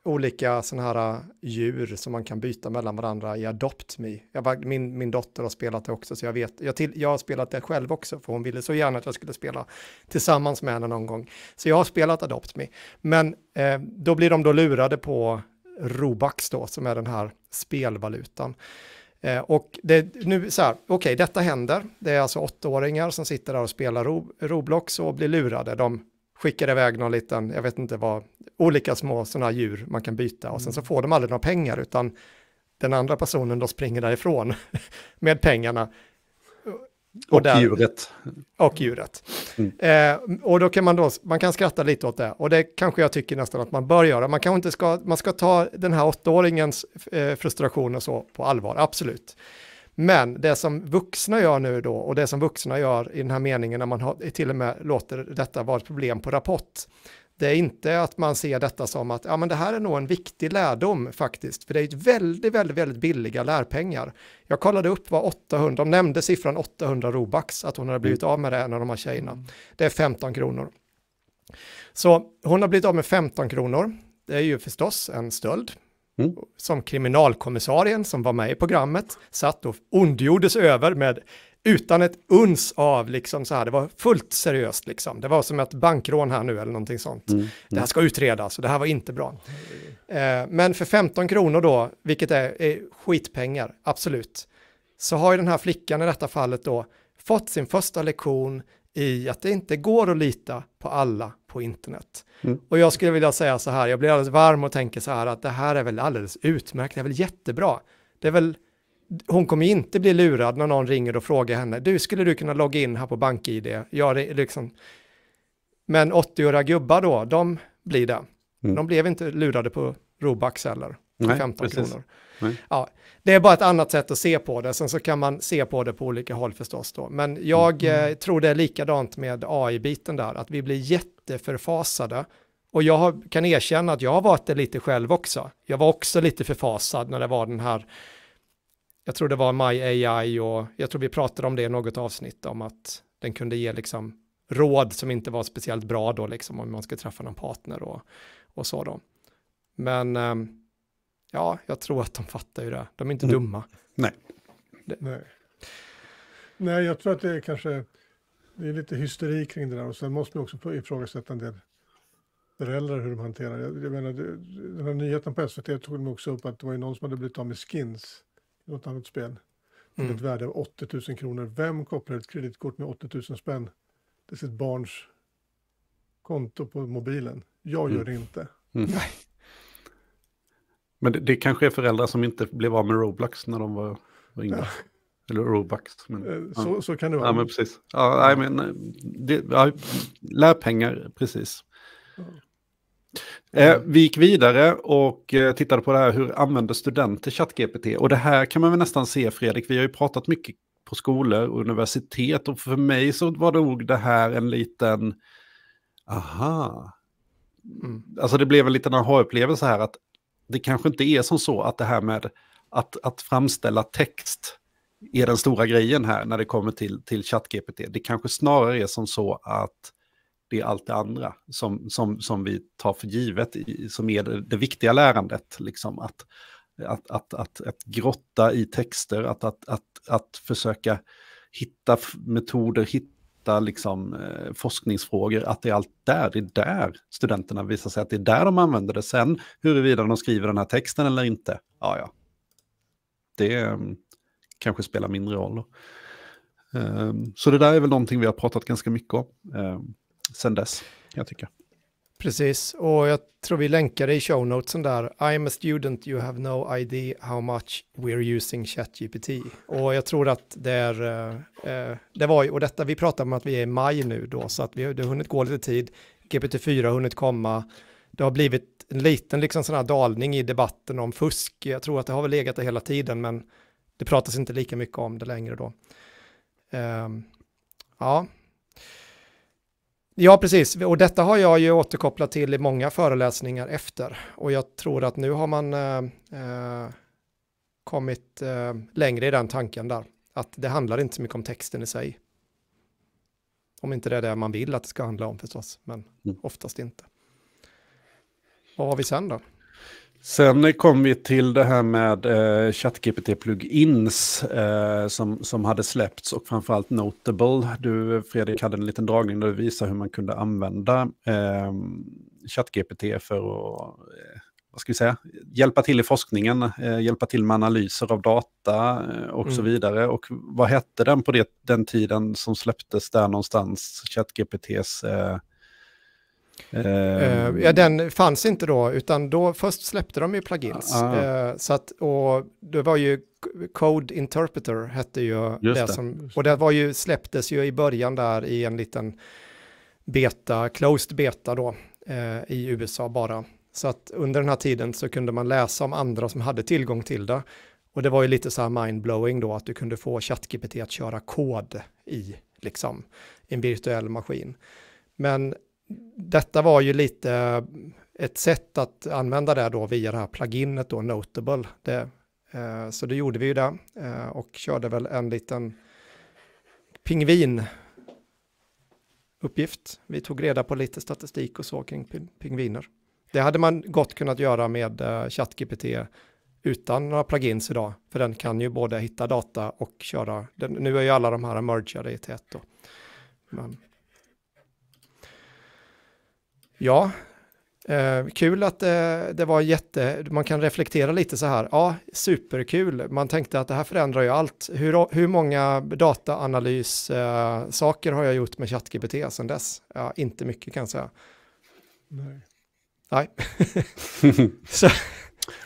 olika sådana här eh, djur som man kan byta mellan varandra i Adopt Me. Jag, min, min dotter har spelat det också, så jag vet. Jag, till, jag har spelat det själv också, för hon ville så gärna att jag skulle spela tillsammans med henne någon gång. Så jag har spelat Adopt Me. Men eh, då blir de då lurade på Robux då, som är den här spelvalutan. Eh, och det, nu så här, okej, okay, detta händer. Det är alltså åttaåringar som sitter där och spelar Roblox och blir lurade. De skickar iväg någon liten, jag vet inte vad, olika små sådana djur man kan byta och sen så mm. får de aldrig några pengar utan den andra personen då springer därifrån med pengarna och, och där, djuret. Och djuret. Mm. Eh, och då kan man då, man kan skratta lite åt det. Och det kanske jag tycker nästan att man bör göra. Man kanske inte ska, man ska ta den här åttaåringens eh, frustration och så på allvar, absolut. Men det som vuxna gör nu då, och det som vuxna gör i den här meningen när man har, till och med låter detta vara ett problem på rapport, det är inte att man ser detta som att ja, men det här är nog en viktig lärdom faktiskt, för det är ett väldigt, väldigt, väldigt billiga lärpengar. Jag kollade upp vad 800, de nämnde siffran 800 Robax, att hon hade mm. blivit av med det, en av de här tjejerna. Mm. Det är 15 kronor. Så hon har blivit av med 15 kronor. Det är ju förstås en stöld. Mm. Som kriminalkommissarien som var med i programmet satt och ondgjordes över med utan ett uns av liksom så här, det var fullt seriöst liksom. Det var som ett bankrån här nu eller någonting sånt. Mm. Det här ska utredas och det här var inte bra. Eh, men för 15 kronor då, vilket är, är skitpengar, absolut, så har ju den här flickan i detta fallet då fått sin första lektion i att det inte går att lita på alla på internet. Mm. Och jag skulle vilja säga så här, jag blir alldeles varm och tänker så här att det här är väl alldeles utmärkt, det är väl jättebra. Det är väl hon kommer inte bli lurad när någon ringer och frågar henne, du skulle du kunna logga in här på BankID? Jag liksom. Men 80-åriga gubbar då, de blir det. Mm. De blev inte lurade på Robux heller, Nej, 15 precis. kronor. Ja, det är bara ett annat sätt att se på det, sen så kan man se på det på olika håll förstås då. Men jag mm. eh, tror det är likadant med AI-biten där, att vi blir jätteförfasade. Och jag har, kan erkänna att jag har varit det lite själv också. Jag var också lite förfasad när det var den här jag tror det var MyAI och jag tror vi pratade om det i något avsnitt om att den kunde ge liksom råd som inte var speciellt bra då liksom om man ska träffa någon partner och, och så då. Men ehm, ja, jag tror att de fattar ju det. De är inte mm. dumma. Nej. Det. Nej. Nej, jag tror att det är kanske, det är lite hysteri kring det där och sen måste man också ifrågasätta en del föräldrar hur de hanterar det. Jag menar, den här nyheten på SVT tog de också upp att det var ju någon som hade blivit av med skins något annat spel mm. ett värde av 80 000 kronor. Vem kopplar ett kreditkort med 80 000 spänn till sitt barns konto på mobilen? Jag gör mm. det inte. Mm. Nej. Men det, det, kanske är föräldrar som inte blev av med Roblox när de var, var yngre. Ja. Eller Robux. Men, eh, så, ja. så kan det vara. Ja, men precis. Ja, I mean, eh, det, ja, lär pengar, precis. Ja. Eh, mm. vi gick vidare och eh, tittade på det här, hur använder studenter ChatGPT? Och det här kan man väl nästan se, Fredrik, vi har ju pratat mycket på skolor och universitet och för mig så var det nog det här en liten, aha, mm. alltså det blev en liten aha-upplevelse här att det kanske inte är som så att det här med att, att framställa text är den stora grejen här när det kommer till, till ChatGPT. Det kanske snarare är som så att det är allt det andra som, som, som vi tar för givet, i, som är det, det, viktiga lärandet. Liksom, att, att, att, att, att grotta i texter, att, att, att, att försöka hitta metoder, hitta liksom, eh, forskningsfrågor, att det är allt där, det är där studenterna visar sig att det är där de använder det. Sen huruvida de skriver den här texten eller inte, ja, ja. Det eh, kanske spelar mindre roll. Eh, så det där är väl någonting vi har pratat ganska mycket om. Ehm, sedan dess, jag tycker. Precis, och jag tror vi länkar i show notesen där. I'm a student, you have no idea how much we're using ChatGPT. Och jag tror att det är, eh, eh det var ju, och detta, vi pratar om att vi är i maj nu då, så att vi har hunnit gå lite tid. GPT-4 har hunnit komma. Det har blivit en liten liksom sån här dalning i debatten om fusk. Jag tror att det har väl legat det hela tiden, men det pratas inte lika mycket om det längre då. Um, ja, Ja, precis. Och detta har jag ju återkopplat till i många föreläsningar efter. Och jag tror att nu har man eh, eh, kommit eh, längre i den tanken där. Att det handlar inte så mycket om texten i sig. Om inte det är det man vill att det ska handla om förstås, men mm. oftast inte. Vad har vi sen då? Sen kom vi till det här med eh, ChatGPT-plugins eh, som, som hade släppts och framförallt Notable. Du, Fredrik, hade en liten dragning där du visade hur man kunde använda eh, ChatGPT för att eh, vad ska vi säga, hjälpa till i forskningen, eh, hjälpa till med analyser av data eh, och mm. så vidare. Och vad hette den på det, den tiden som släpptes där någonstans, ChatGPTs eh, Uh, ja, ehm. den fanns inte då, utan då först släppte de ju plugins. Uh, uh. så att, och det var ju Code Interpreter hette ju Just det, som, och det var ju, släpptes ju i början där i en liten beta, closed beta då, eh, i USA bara. Så att under den här tiden så kunde man läsa om andra som hade tillgång till det. Och det var ju lite så här mindblowing då, att du kunde få ChatGPT att köra kod i, liksom, en virtuell maskin. Men detta var ju lite eh, ett sätt att använda det då via det här pluginet då, Notable. Det, eh, så det gjorde vi ju det eh, och körde väl en liten pingvin uppgift. Vi tog reda på lite statistik och så kring pingviner. Det hade man gott kunnat göra med eh, ChatGPT utan några plugins idag, för den kan ju både hitta data och köra. Den, nu är ju alla de här emergerade i ett. Då. Men, Ja, eh, kul att det, eh, det var jätte, man kan reflektera lite så här, ja, superkul, man tänkte att det här förändrar ju allt. Hur, hur många dataanalyssaker eh, saker har jag gjort med ChatGPT sedan dess? Ja, inte mycket kan jag säga. Nej. Nej. så.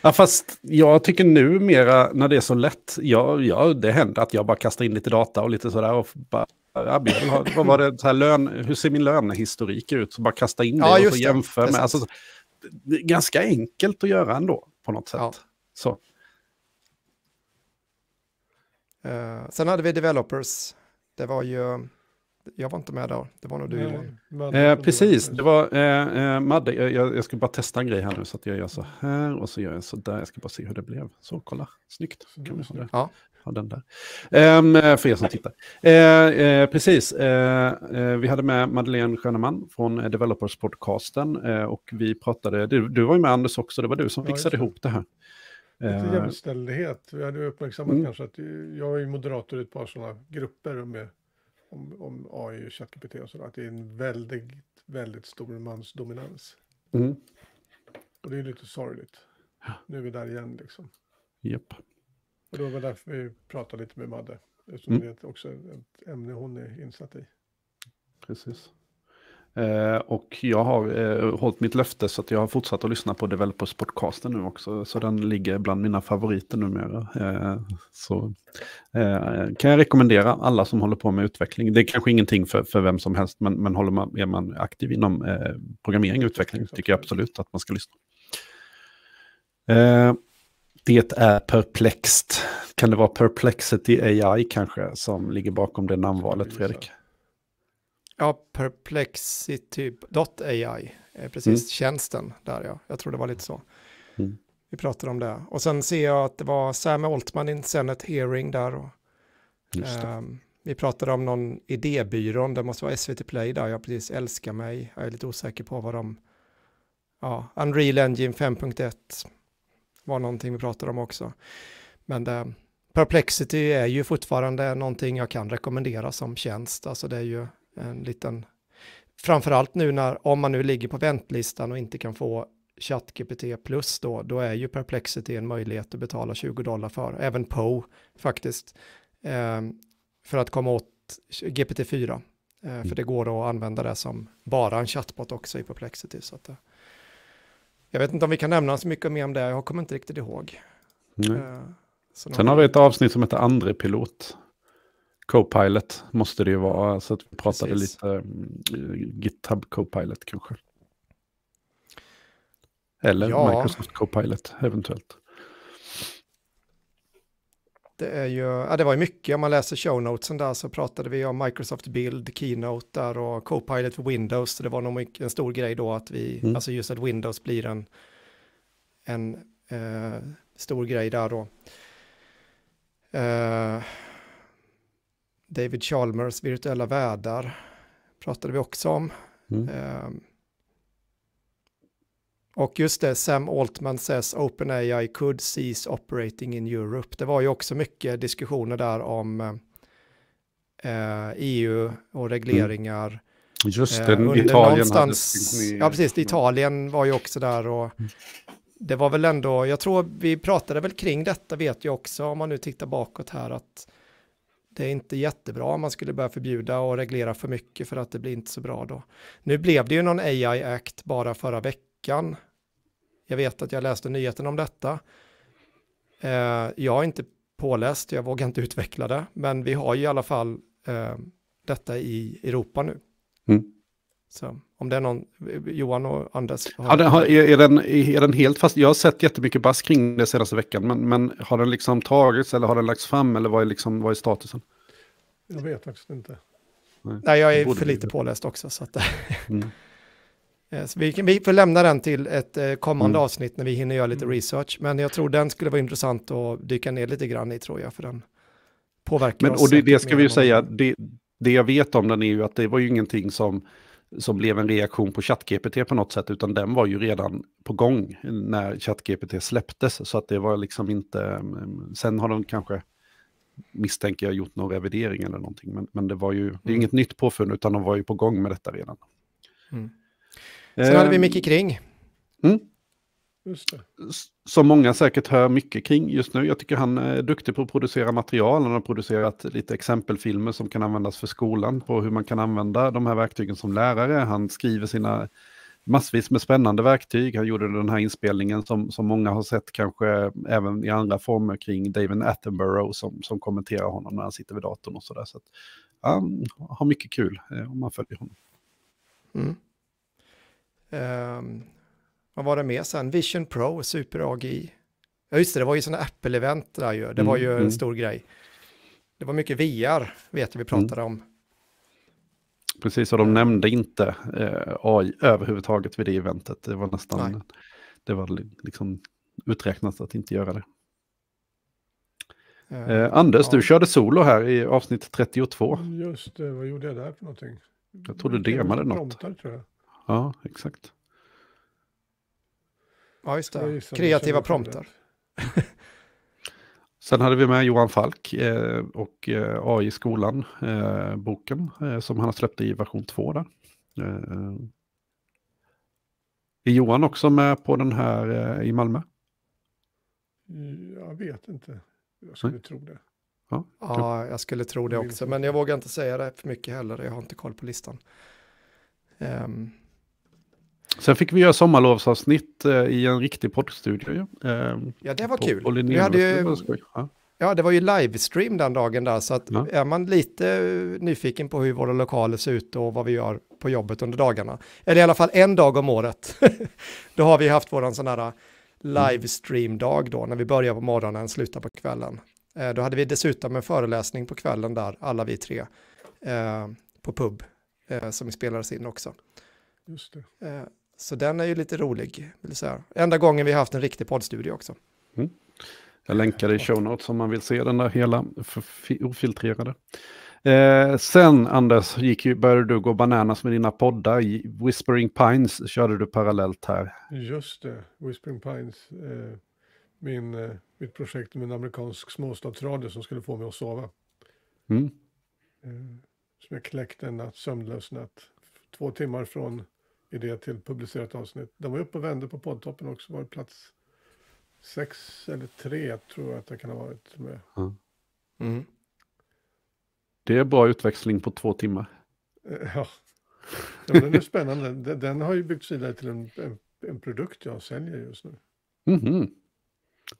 Ja, fast jag tycker numera när det är så lätt, ja, ja, det händer att jag bara kastar in lite data och lite sådär och bara vad var det, så här lön, hur ser min lönehistorik ut? Så bara kasta in det ja, och så jämför alltså, det. är ganska enkelt att göra ändå på något sätt. Ja. Så. Uh, sen hade vi developers. Det var ju... Jag var inte med då. Det var nog du Johan. Eh, precis, det var eh, eh Madde. Jag, jag, ska bara testa en grej här nu så att jag gör så här och så gör jag så där. Jag ska bara se hur det blev. Så, kolla. Snyggt. Kan vi få det? Ja ha den där. Ehm, eh, för er som tittar. Eh, eh precis, eh, eh, vi hade med Madeleine Schöneman från Developers-podcasten och vi pratade, du, du var ju med Anders också, det var du som ja, fixade ihop det här. Lite jämställdhet, vi hade uppmärksammat mm. kanske att jag är moderator i ett par sådana grupper med, om, om AI och ChatGPT och sådär, att det är en väldigt, väldigt stor mansdominans. Mm. Och det är lite sorgligt. Nu är vi där igen liksom. Japp. Yep. Och det var därför vi pratade lite med Madde. Eftersom mm. det är också ett ämne hon är insatt i. Precis. Eh, och jag har eh, hållit mitt löfte så att jag har fortsatt att lyssna på Developers-podcasten nu också. Så den ligger bland mina favoriter numera. Eh, så eh, kan jag rekommendera alla som håller på med utveckling. Det är kanske ingenting för, för vem som helst, men, men håller man, är man aktiv inom eh, programmering och utveckling tycker jag absolut att man ska lyssna. Eh, det är perplext. Kan det vara Perplexity AI kanske som ligger bakom det namnvalet, Fredrik? Ja, perplexity.ai är precis mm. tjänsten där, ja. Jag tror det var lite så. Mm. Vi pratade om det. Och sen ser jag att det var Sam Altman i ett Hearing där. Och, um, vi pratade om någon idébyrån, det måste vara SVT Play där, jag precis älskar mig. Jag är lite osäker på vad de... Ja, Unreal Engine 5.1 var någonting vi pratade om också. Men det, Perplexity är ju fortfarande någonting jag kan rekommendera som tjänst. Alltså det är ju en liten, framförallt nu när, om man nu ligger på väntlistan och inte kan få ChatGPT plus då, då är ju Perplexity en möjlighet att betala 20 dollar för, även Po, faktiskt, eh, för att komma åt GPT-4. Eh, för mm. det går att använda det som bara en chatbot också i Perplexity. Så att, eh, jag vet inte om vi kan nämna så mycket mer om det, jag kommer inte riktigt ihåg. Mm. Sen har vi ett avsnitt som heter Andre pilot. Copilot måste det ju vara, så att vi pratade Precis. lite eh, GitHub Copilot kanske. Eller ja. Microsoft Copilot eventuellt det är ju, ja det var ju mycket, om man läser show notesen där så pratade vi om Microsoft Build, Keynote där och Copilot för Windows, så det var nog en stor grej då att vi, mm. alltså just att Windows blir en, en eh, stor grej där då. Eh, David Chalmers virtuella världar pratade vi också om. Mm. Eh, och just det, Sam Altman says OpenAI could cease operating in Europe. Det var ju också mycket diskussioner där om eh, EU och mm. regleringar. Mm. Just eh, det, eh, Italien hade med... Ja, precis. Italien var ju också där och det var väl ändå, jag tror vi pratade väl kring detta vet jag också, om man nu tittar bakåt här, att det är inte jättebra om man skulle börja förbjuda och reglera för mycket för att det blir inte så bra då. Nu blev det ju någon AI Act bara förra veckan jag vet att jag läste nyheten om detta. Eh, jag är inte påläst, jag vågar inte utveckla det, men vi har ju i alla fall eh, detta i Europa nu. Mm. Så om det är någon, Johan och Anders? Har... Ja, den har, är, den, är den helt fast? Jag har sett jättemycket bass kring det senaste veckan, men, men har den liksom tagits eller har den lagts fram eller vad är, liksom, vad är statusen? Jag vet faktiskt inte. Nej, Nej jag är för lite påläst också. Så att mm. Eh, så vi, vi får lämna den till ett eh, kommande mm. avsnitt när vi hinner göra lite mm. research. Men jag tror den skulle vara intressant att dyka ner lite grann i tror jag, för den påverkar Men, oss. Och det, det ska vi ju säga, det, det jag vet om den är ju att det var ju ingenting som som blev en reaktion på ChatGPT på något sätt, utan den var ju redan på gång när ChatGPT släpptes. Så att det var liksom inte, mm, mm, sen har de kanske, misstänker jag, gjort någon revidering eller någonting. Men, men det var ju, det är inget mm. nytt påfund, utan de var ju på gång med detta redan. Mm. Sen hade vi ehm, Micke Kring. Mm. Som många säkert hör mycket kring just nu. Jag tycker han är duktig på att producera material. Han har producerat lite exempelfilmer som kan användas för skolan på hur man kan använda de här verktygen som lärare. Han skriver sina massvis med spännande verktyg. Han gjorde den här inspelningen som, som många har sett kanske även i andra former kring David Attenborough som, som kommenterar honom när han sitter vid datorn och sådär. Så att, han har mycket kul eh, om man följer honom. Mm. Um, vad var det med sen? Vision Pro, Super AGI. Ja, just det, det var ju sådana Apple-event där ju. Det mm, var ju mm. en stor grej. Det var mycket VR, vet jag vi mm. pratade mm. om. Precis, och de ehm. nämnde inte eh, AI överhuvudtaget vid det eventet. Det var nästan, Nej. det var liksom uträknat att inte göra det. Eh, eh, Anders, ja. du körde solo här i avsnitt 32. Mm, just det, vad gjorde jag där för någonting? Jag tror du demade något. Promptar, tror jag. Ja, exakt. Ja, just det. Liksom Kreativa prompter. Sen hade vi med Johan Falk eh, och eh, AI-skolan, eh, boken, eh, som han har släppt i version 2. Där. Eh, är Johan också med på den här i Malmö? Jag vet inte. Jag skulle Nej. tro det. Ja, ja, jag skulle tro det också, liksom- men jag vågar inte säga det för mycket heller. Jag har inte koll på listan. Um, Sen fick vi göra sommarlovsavsnitt eh, i en riktig poddstudio. Ehm, ja, det var kul. Vi hade ju, ja. det var ju livestream den dagen där, så att ja. är man lite eh, nyfiken på hur våra lokaler ser ut och vad vi gör på jobbet under dagarna, eller i alla fall en dag om året, då har vi haft våran sån här eh, mm. livestream-dag då, när vi börjar på morgonen och slutar på kvällen. då hade vi dessutom en föreläsning på kvällen där, alla vi tre, på pub, som spelades in också. Just det. Så den är ju lite rolig, vill säga. Enda gången vi har haft en riktig poddstudio också. Mm. Jag länkar i show notes om man vill se den där hela ofiltrerade. Eh, sen Anders, gick ju, började du gå bananas med dina poddar. Whispering Pines körde du parallellt här. Just det, Whispering Pines. Eh, min, eh, mitt projekt med en amerikansk småstadsradio som skulle få mig att sova. Mm. Eh, som jag kläckte en natt, sömnlös natt. Två timmar från idé till publicerat avsnitt. Den var uppe och vände på poddtoppen också. Var det plats sex eller tre tror jag att det kan ha varit. Med. Mm. Mm. Det är bra utväxling på två timmar. Eh, ja, ja den är spännande. Den har ju byggts vidare till en, en, en produkt jag säljer just nu. Mm -hmm.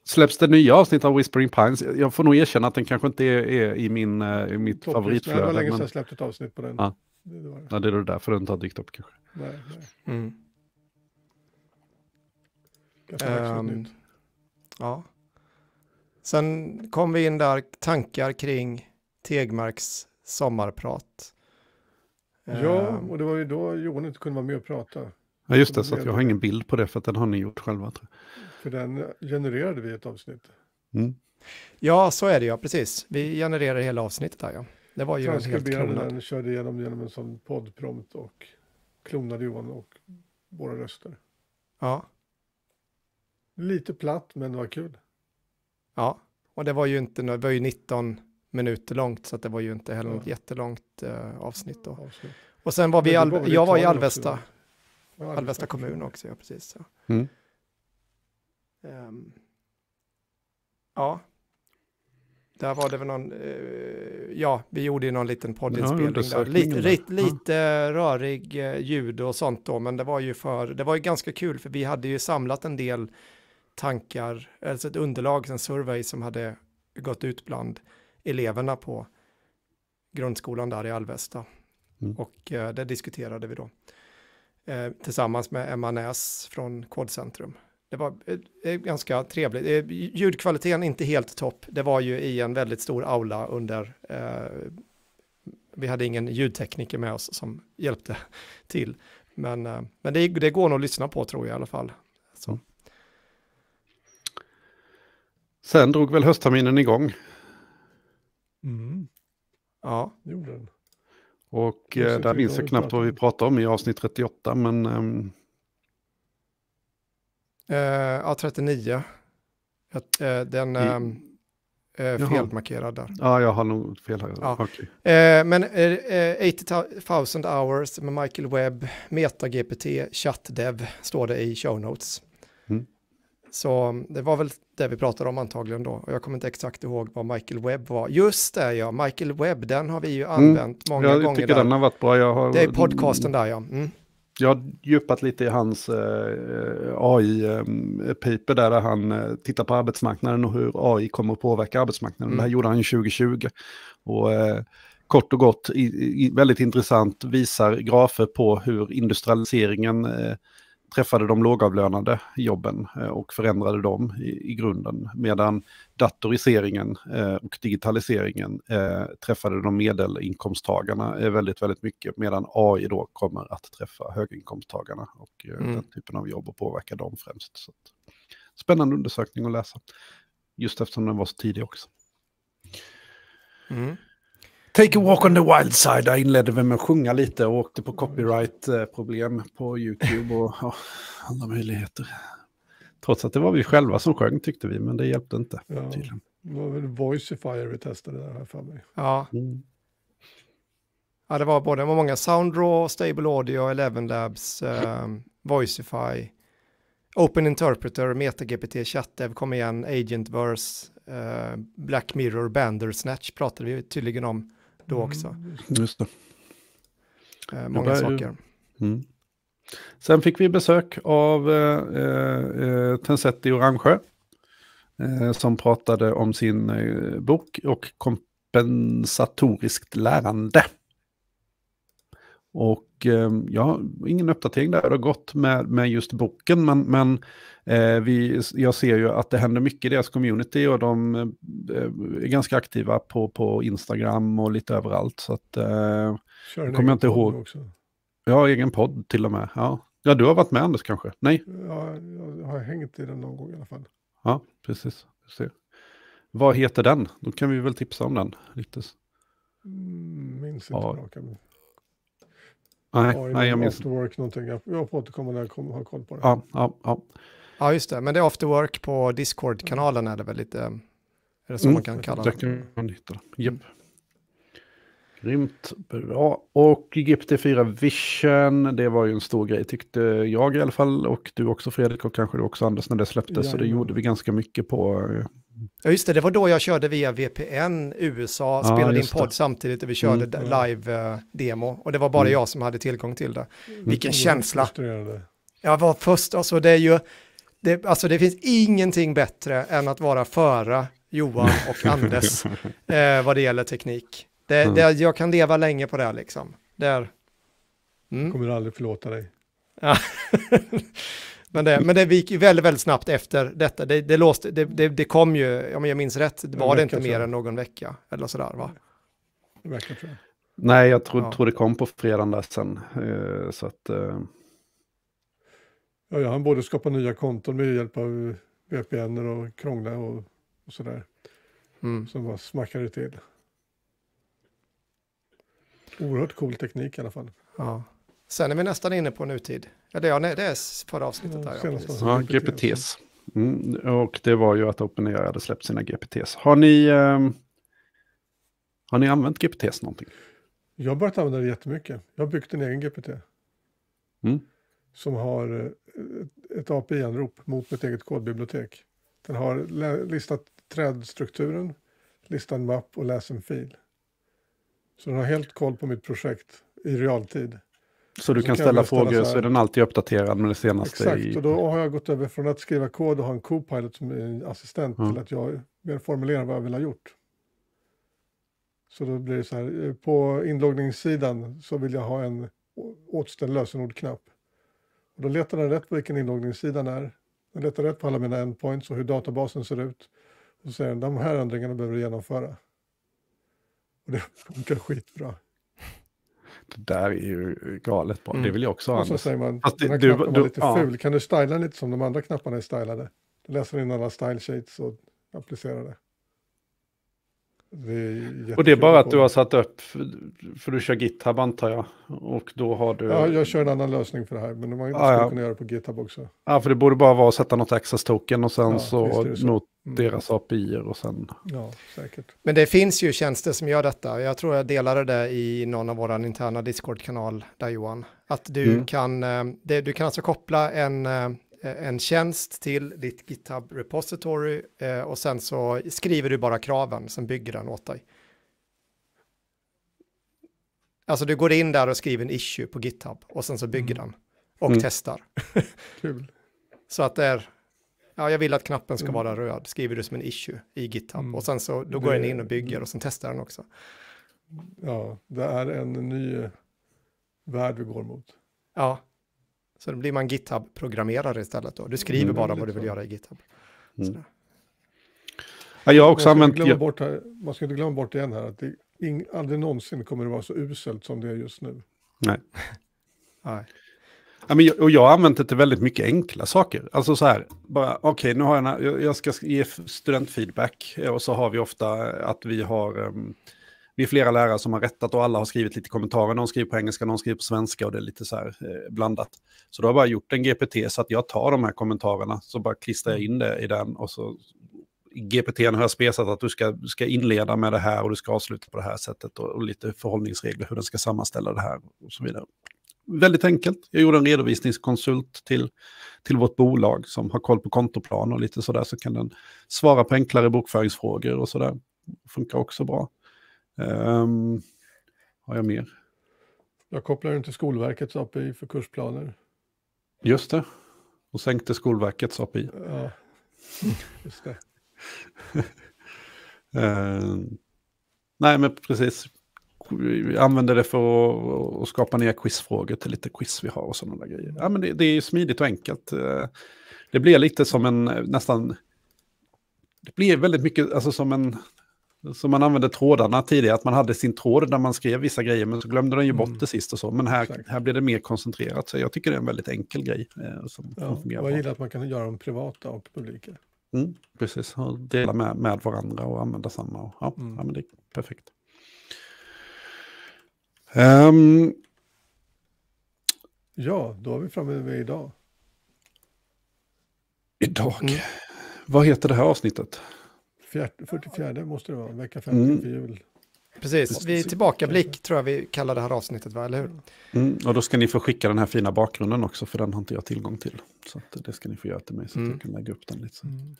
Släpps det nya avsnitt av Whispering Pines? Jag får nog erkänna att den kanske inte är, är i, min, eh, i mitt Toppis, favoritflöde. det var länge sedan men... jag släppte ett avsnitt på den. Ja. Det, det, var det. Ja, det är därför den inte har dykt upp kanske. Nej, nej. Mm. um, Ja. Sen kom vi in där, tankar kring Tegmarks sommarprat. Ja, ehm. och det var ju då Johan inte kunde vara med och prata. Ja, just det, så att jag har ingen bild på det för att den har ni gjort själva. Tror jag. För den genererade vi ett avsnitt. Mm. Ja, så är det ja, precis. Vi genererar hela avsnittet här ja. Det var ju en Transkriberade den, körde igenom genom en sån poddprompt och klonade Johan och våra röster. Ja. Lite platt, men det var kul. Ja, och det var ju inte, det var ju 19 minuter långt, så det var ju inte heller ja. något jättelångt eh, avsnitt då. Avsnitt. Och sen var vi, Al var jag var i Alvesta, ja, Alvesta kommun också, ja precis. Ja. Mm. Um, ja, där var det väl någon, eh, ja, vi gjorde ju någon liten poddinspelning ja, där. Lite, lite ja. rörig eh, ljud och sånt då, men det var ju för, det var ju ganska kul för vi hade ju samlat en del tankar, alltså ett underlag, en survey som hade gått ut bland eleverna på grundskolan där i Alvesta. Mm. Och eh, det diskuterade vi då eh, tillsammans med Emma Näs från Kodcentrum. Det var eh, eh, ganska trevligt. Eh, ljudkvaliteten inte helt topp. Det var ju i en väldigt stor aula under... Eh, vi hade ingen ljudtekniker med oss som hjälpte till. Men, eh, men det, det, går nog att lyssna på tror jag i alla fall. Så. Sen drog väl höstterminen igång. Mm. Ja. Gjorde den. Och eh, där minns jag knappt vad vi pratade om i avsnitt 38, men ehm, Eh, ja, 39. Att, eh, den mm. eh, felmarkerad där. Ja, jag har nog fel här. Ja. Okay. Eh, men 80,000 eh, eh, hours med Michael Webb, MetaGPT, ChatDev står det i show notes. Mm. Så mm, det var väl det vi pratade om antagligen då. Och jag kommer inte exakt ihåg vad Michael Webb var. Just det ja, Michael Webb, den har vi ju mm. använt mm. många jag gånger. Jag tycker där. den har varit bra. Har... Det är podcasten där ja. Mm jag har djupat lite i hans eh, AI-paper där, han eh, tittar på arbetsmarknaden och hur AI kommer att påverka arbetsmarknaden. Mm. Det här mm. gjorde han 2020. Och, eh, kort och gott, i, i, väldigt intressant, visar grafer på hur industrialiseringen eh, träffade de lågavlönade jobben eh, och förändrade dem i, i grunden. Medan datoriseringen eh, och digitaliseringen eh, träffade de medelinkomsttagarna väldigt, väldigt mycket. Medan AI då kommer att träffa höginkomsttagarna och mm. den typen av jobb och påverka dem främst. Så spännande undersökning att läsa. Just eftersom den var så tidig också. Mm. Take a walk on the wild side. Där inledde vi med att sjunga lite och åkte på copyright-problem på YouTube och ja, alla möjligheter. Trots att det var vi själva som sjöng tyckte vi, men det hjälpte inte. Ja. Tydligen. Det var väl Voicify vi testade där, här för mig. Ja. Mm. Ja, det var både det var många Soundraw, Stable Audio, Eleven Labs, um, Voicify, Open Interpreter, MetaGPT, ChatDev kom igen, Agentverse, uh, eh, Black Mirror, Bandersnatch pratade vi tydligen om då mm. också. Just det. Eh, många ja, saker. Mm. Sen fick vi besök av eh, eh, eh Tensetti Orangsjö eh, som pratade om sin bok och kompensatoriskt lärande. Och och har eh, ingen uppdatering där det har gått med, med just boken, men, men eh, vi, jag ser ju att det händer mycket i deras community och de eh, är ganska aktiva på, på Instagram och lite överallt. Så att, eh, Kör kommer jag inte ihåg. Också. Jag har egen podd till och med. Ja. ja, du har varit med Anders kanske? Nej? Ja, jag har hängt i den någon gång i alla fall. Ja, precis. precis. Vad heter den? Då kan vi väl tipsa om den. Lite. Mm, minns inte ja. bra. Kan Nej, Army jag minns After Work någonting. Jag får återkomma när jag kommer, har koll på det. Ja, ja, ja. ja, just det. Men det är After Work på Discord-kanalen är det väl lite... Är det så mm, man kan kalla det? Det kan man hitta. Japp. Grymt bra. Och GPT-4 Vision, det var ju en stor grej tyckte jag i alla fall. Och du också Fredrik och kanske du också Anders när det släpptes. Ja, så det gjorde vi ganska mycket på eh, Ja, just det, det var då jag körde via VPN USA, ja, spelade in podd det. samtidigt och vi körde mm, mm. live-demo. Eh, uh, och det var bara mm. jag som hade tillgång till det. Mm. Vilken mm. känsla. Jag var först, alltså det är ju, det, alltså det finns ingenting bättre än att vara före Johan och Anders eh, vad det gäller teknik. Det, mm. det, jag kan leva länge på det här liksom. Där. Mm. Jag kommer aldrig förlåta dig. Men det, men det gick ju väldigt, väldigt snabbt efter detta. Det, det, låste, det, det, det kom ju, om jag minns rätt, var det inte mer än någon vecka eller sådär va? Verkligen. Nej, jag tror, ja. tror det kom på fredagen där sen. Eh, så att, eh. ja, ja, han borde skapa nya konton med hjälp av VPN och krångla och, och sådär. Mm. Som bara smackade till. Oerhört cool teknik i alla fall. Ja. Sen är vi nästan inne på nutid. Eller ja, nej, det är förra avsnittet. Där, ja, ja, GPTs. Mm, och det var ju att OpenAI hade släppt sina GPTs. Har ni, eh, har ni använt GPTs någonting? Jag har börjat använda det jättemycket. Jag har byggt en egen GPT. Mm. Som har eh, ett API-anrop mot mitt eget kodbibliotek. Den har listat trädstrukturen, listat en mapp och läst en fil. Så den har helt koll på mitt projekt i realtid. Så du så kan, kan ställa frågor så, så, är den alltid uppdaterad med det senaste. Exakt, i... och då har jag gått över från att skriva kod och ha en Copilot som assistent mm. till att jag mer formulerar vad jag vill ha gjort. Så då blir det så här, eh, på inloggningssidan så vill jag ha en återställd lösenordknapp. Och då letar den rätt på vilken inloggningssidan är. Den letar rätt på alla mina endpoints och hur databasen ser ut. Och så säger den, de här ändringarna behöver du genomföra. Och det funkar skitbra det där är ju galet bra. Mm. Det vill jag också ha. Och så säger man, Fast den här du, knappen du, var lite ja. ful, kan du styla lite som de andra knapparna är stylade? Du läser in alla style shades och applicerar det. det och det är bara att du har satt upp, för du kör GitHub antar jag, och då har du... Ja, jag kör en annan lösning för det här, men man ah, skulle ja. kunna göra det på GitHub också. Ja, för det borde bara vara att sätta något access-token och sen ja, så mot deras API-er och sen... Ja, säkert. Men det finns ju tjänster som gör detta. Jag tror jag delade det i någon av våra interna Discord-kanal där Johan. Att du, mm. kan, eh, du kan alltså koppla en, eh, en tjänst till ditt GitHub repository eh, och sen så skriver du bara kraven, sen bygger den åt dig. Alltså du går in där och skriver en issue på GitHub och sen så bygger mm. den och mm. testar. Kul. Så att det är ja, jag vill att knappen ska mm. vara röd, skriver du som en issue i GitHub. Mm. Och sen så, då går det... den in och bygger mm. och sen testar den också. Ja, det är en ny värld vi går mot. Ja, så då blir man GitHub-programmerare istället då. Du skriver mm, bara vad du vill göra i GitHub. Mm. Ja, jag har också man använt... Bort här, man ska inte glömma bort igen här att det aldrig någonsin kommer att vara så uselt som det är just nu. Nej. Nej. Ja, men, och jag har använt det till väldigt mycket enkla saker. Alltså så här, bara okej, okay, nu har jag, en, jag ska ge studentfeedback eh, och så har vi ofta eh, att vi har ehm, vi är flera lärare som har rättat och alla har skrivit lite kommentarer. Någon skriver på engelska, någon skriver på svenska och det är lite så här eh, blandat. Så då har jag bara gjort en GPT så att jag tar de här kommentarerna, så bara klistrar jag in det i den och så GPT har jag spesat att du ska, ska inleda med det här och du ska avsluta på det här sättet och, och lite förhållningsregler hur den ska sammanställa det här och så vidare väldigt enkelt. Jag gjorde en redovisningskonsult till, till vårt bolag som har koll på kontoplan och lite sådär så kan den svara på enklare bokföringsfrågor och sådär. Funkar också bra. Um, har jag mer? Jag kopplar den till Skolverkets API för kursplaner. Just det. Och sänkte Skolverkets API. Ja, just det. uh, nej, men precis använder det för att, skapa nya quizfrågor till lite quiz vi har och sådana där grejer. Ja, men det, det är smidigt och enkelt. Eh, det blir lite som en nästan... Det blir väldigt mycket alltså, som en... Som man använde trådarna tidigare, att man hade sin tråd där man skrev vissa grejer, men så glömde den ju bort mm. det sist och så. Men här, Exakt. här blir det mer koncentrerat, så jag tycker det är en väldigt enkel grej. Eh, som ja, jag gillar att man kan göra dem privata och publika. Mm, precis, och dela med, med varandra och använda samma. ja, mm. ja, men det är perfekt. Um, ja, då är vi framme vid idag. Idag? Mm. Vad heter det här avsnittet? Fjärt, 44 måste det vara, vecka 50 mm. för jul. Precis, vi är tillbakablick tror jag vi kallar det här avsnittet, va? eller hur? Mm, och då ska ni få skicka den här fina bakgrunden också, för den har inte jag tillgång till. Så det ska ni få göra till mig, så att mm. jag kan lägga upp den lite. Liksom.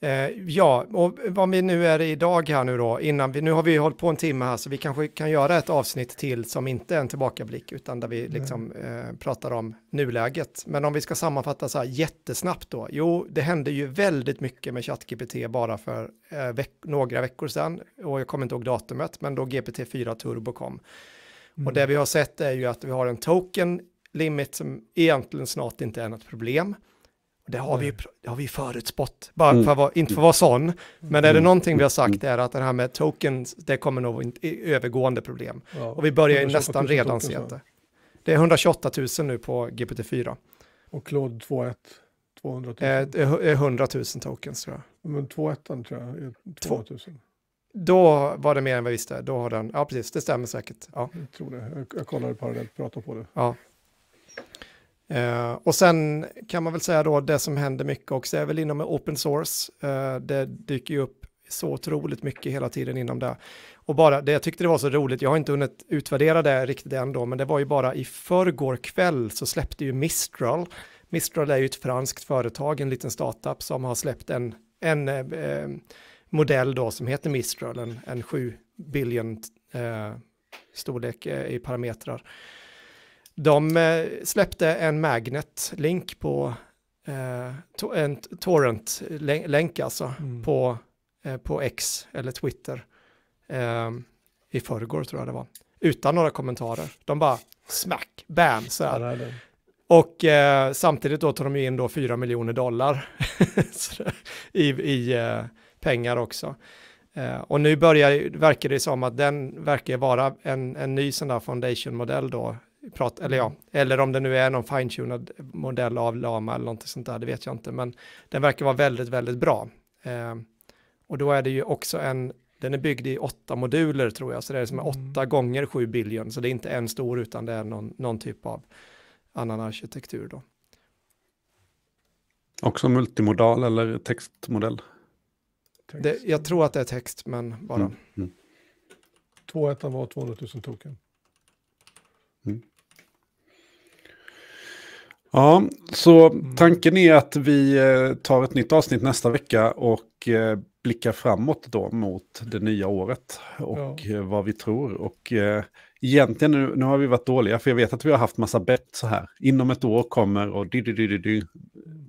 Eh, ja, och vad vi nu är idag här nu då, innan vi, nu har vi hållit på en timme här, så vi kanske kan göra ett avsnitt till som inte är en tillbakablick, utan där vi liksom eh, pratar om nuläget. Men om vi ska sammanfatta så här jättesnabbt då, jo, det hände ju väldigt mycket med ChatGPT bara för eh, veck några veckor sedan, och jag kommer inte ihåg datumet, men då GPT-4 Turbo kom. Mm. Och det mm. vi har sett är ju att vi har en token limit som egentligen snart inte är något problem. Det har vi, mm. det har vi förutspått, bara mm. för att, inte för att vara sån. Men är det mm. någonting vi har sagt mm. är att det här med tokens, det kommer nog inte övergående problem. Ja, och vi börjar ju nästan redan se det. Det är 128 000 nu på GPT-4. Och Claude 2.1? 200 000? Eh, 100 000 tokens tror jag. Men 2.1 tror jag är 200 000. Då var det mer än vad jag visste. Då har den, ja precis, det stämmer säkert. Ja. Jag tror det, jag, jag kollade parallellt, pratade på det. Ja. Uh, och sen kan man väl säga då det som händer mycket också är väl inom open source. Uh, det dyker ju upp så otroligt mycket hela tiden inom det. Och bara det jag tyckte det var så roligt, jag har inte hunnit utvärdera det riktigt ändå, men det var ju bara i förrgår kväll så släppte ju Mistral. Mistral är ju ett franskt företag, en liten startup som har släppt en, en eh, eh modell då som heter Mistral, en, en 7 billion eh, storlek eh, i parametrar. De eh, släppte en magnetlänk på eh, en torrent alltså mm. på, eh, på X eller Twitter eh, i förrgår tror jag det var. Utan några kommentarer. De bara smack, bam, så här. Ja, det det. Och eh, samtidigt då tar de ju in då 4 miljoner dollar i, i eh, pengar också. Uh, och nu börjar, verkar det som att den verkar vara en, en ny sån där foundation-modell då prat, eller ja, eller om det nu är någon fine-tunad modell av Lama eller någonting sånt där, det vet jag inte, men den verkar vara väldigt, väldigt bra. Eh, och då är det ju också en, den är byggd i åtta moduler tror jag, så det är som mm. åtta gånger sju biljon, så det är inte en stor utan det är någon, någon typ av annan arkitektur då. Också multimodal eller textmodell? Text. Det, jag tror att det är text, men bara. Mm. Mm. 2.1 var 200 000 token. Ja, så tanken är att vi eh, tar ett nytt avsnitt nästa vecka och eh, blickar framåt då mot det nya året och ja. Eh, vad vi tror. Och egentligen nu, nu har vi varit dåliga, för jag vet att vi har haft massa bett så här. Inom ett år kommer och di-di-di-di-di.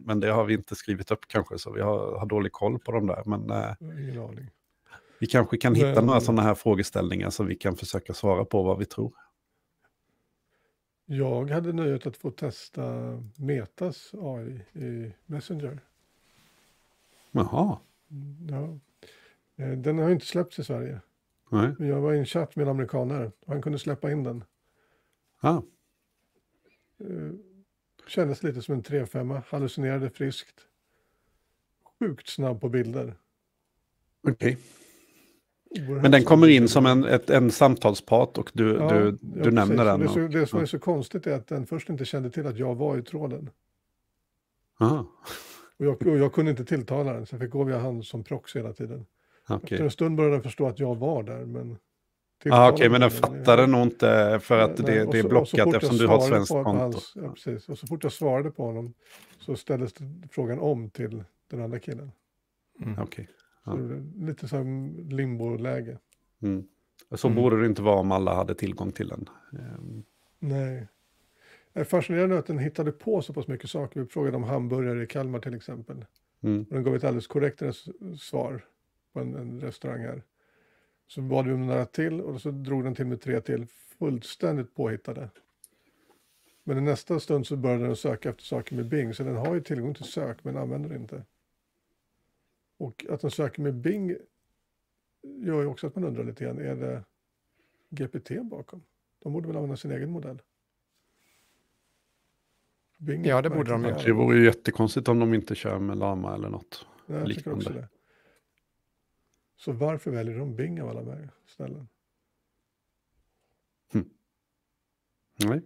Men det har vi inte skrivit upp kanske, så vi har, har dålig koll på de där. Men, Vi kanske kan hitta men... några sådana här frågeställningar som vi kan försöka svara på vad vi tror. Jag hade nöjet att få testa Metas AI i Messenger. Jaha. Mm, ja. Eh, den har inte släppts i Sverige. Nej. jag var i en chatt med en amerikaner och han kunde släppa in den. Ah. Eh, kändes lite som en 3-5, hallucinerade friskt. Sjukt snabb på bilder. Okej. Okay. Men den kommer in som en, ett, en samtalspart och du, ja, du, du ja, nämner den. det, så, det som är så konstigt är att den först inte kände till att jag var i tråden. Aha. Och jag, och jag kunde inte tilltala den, så jag fick gå via hand som prox hela tiden. Okay. Efter en stund började den förstå att jag var där, men... Ah, Okej, okay, men den fattade nog inte för att nej, det, det så, är blockat eftersom du har ett svenskt konto. Hans, alltså, ja, precis. Och så fort jag svarade på honom så ställdes frågan om till den andra killen. Mm. Okay. Ja. Så lite som limboläge. Mm. Så mm. borde det inte vara om alla hade tillgång till den. Ehm. Nej. Det är fascinerande att den hittade på så pass mycket saker. Vi frågade om hamburgare i Kalmar till exempel. Mm. Och den gav ett alldeles korrekt svar på en, en restaurang här. Så bad vi om några till och så drog den till med tre till fullständigt påhittade. Men i nästa stund så började den söka efter saker med Bing, så den har ju tillgång till sök men använder det inte. Och att de söker med Bing gör ju också att man undrar lite grann, är det GPT bakom? De borde väl använda sin egen modell? Bing ja, det borde de göra. Det vore ju jättekonstigt om de inte kör med Lama eller något Nej, liknande. Så varför väljer de Bing av alla ställen? Hmm. Nej.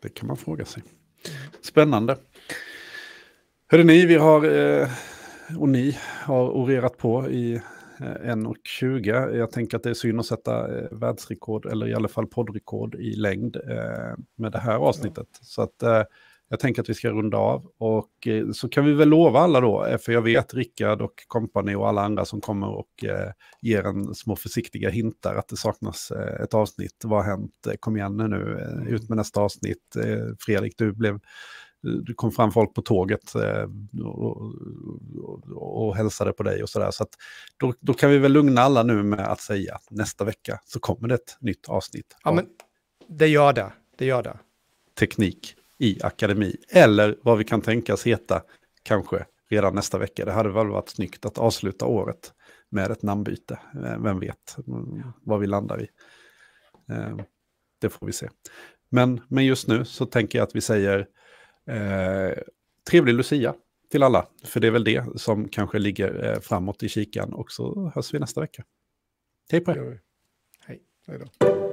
Det kan man fråga sig. Mm. Spännande. Hörde ni, vi har, eh, och ni har orerat på i 1.20. Eh, jag tänker att det är synd att sätta eh, världsrekord, eller i alla fall poddrekord i längd med det här avsnittet. Så att jag tänker att vi ska runda av. Och så kan vi väl lova alla då, för jag vet Rickard och kompani och alla andra som kommer och ger en små försiktiga hintar att det saknas ett avsnitt. Vad har hänt? Kom igen nu, ut med nästa avsnitt. Fredrik, du blev det kom fram folk på tåget eh, och, och, och hälsade på dig och sådär. Så, så då, då, kan vi väl lugna alla nu med att säga att nästa vecka så kommer det ett nytt avsnitt. Ja, men det gör det. Det gör det. Teknik i akademi, eller vad vi kan tänkas heta, kanske redan nästa vecka. Det hade väl varit snyggt att avsluta året med ett namnbyte. Eh, vem vet vad vi landar i. Eh, det får vi se. Men, men just nu så tänker jag att vi säger Eh, trevlig Lucia till alla, för det är väl det som kanske ligger eh, framåt i kikan. Och så hörs vi nästa vecka. Hej på er. Hej. Hej då.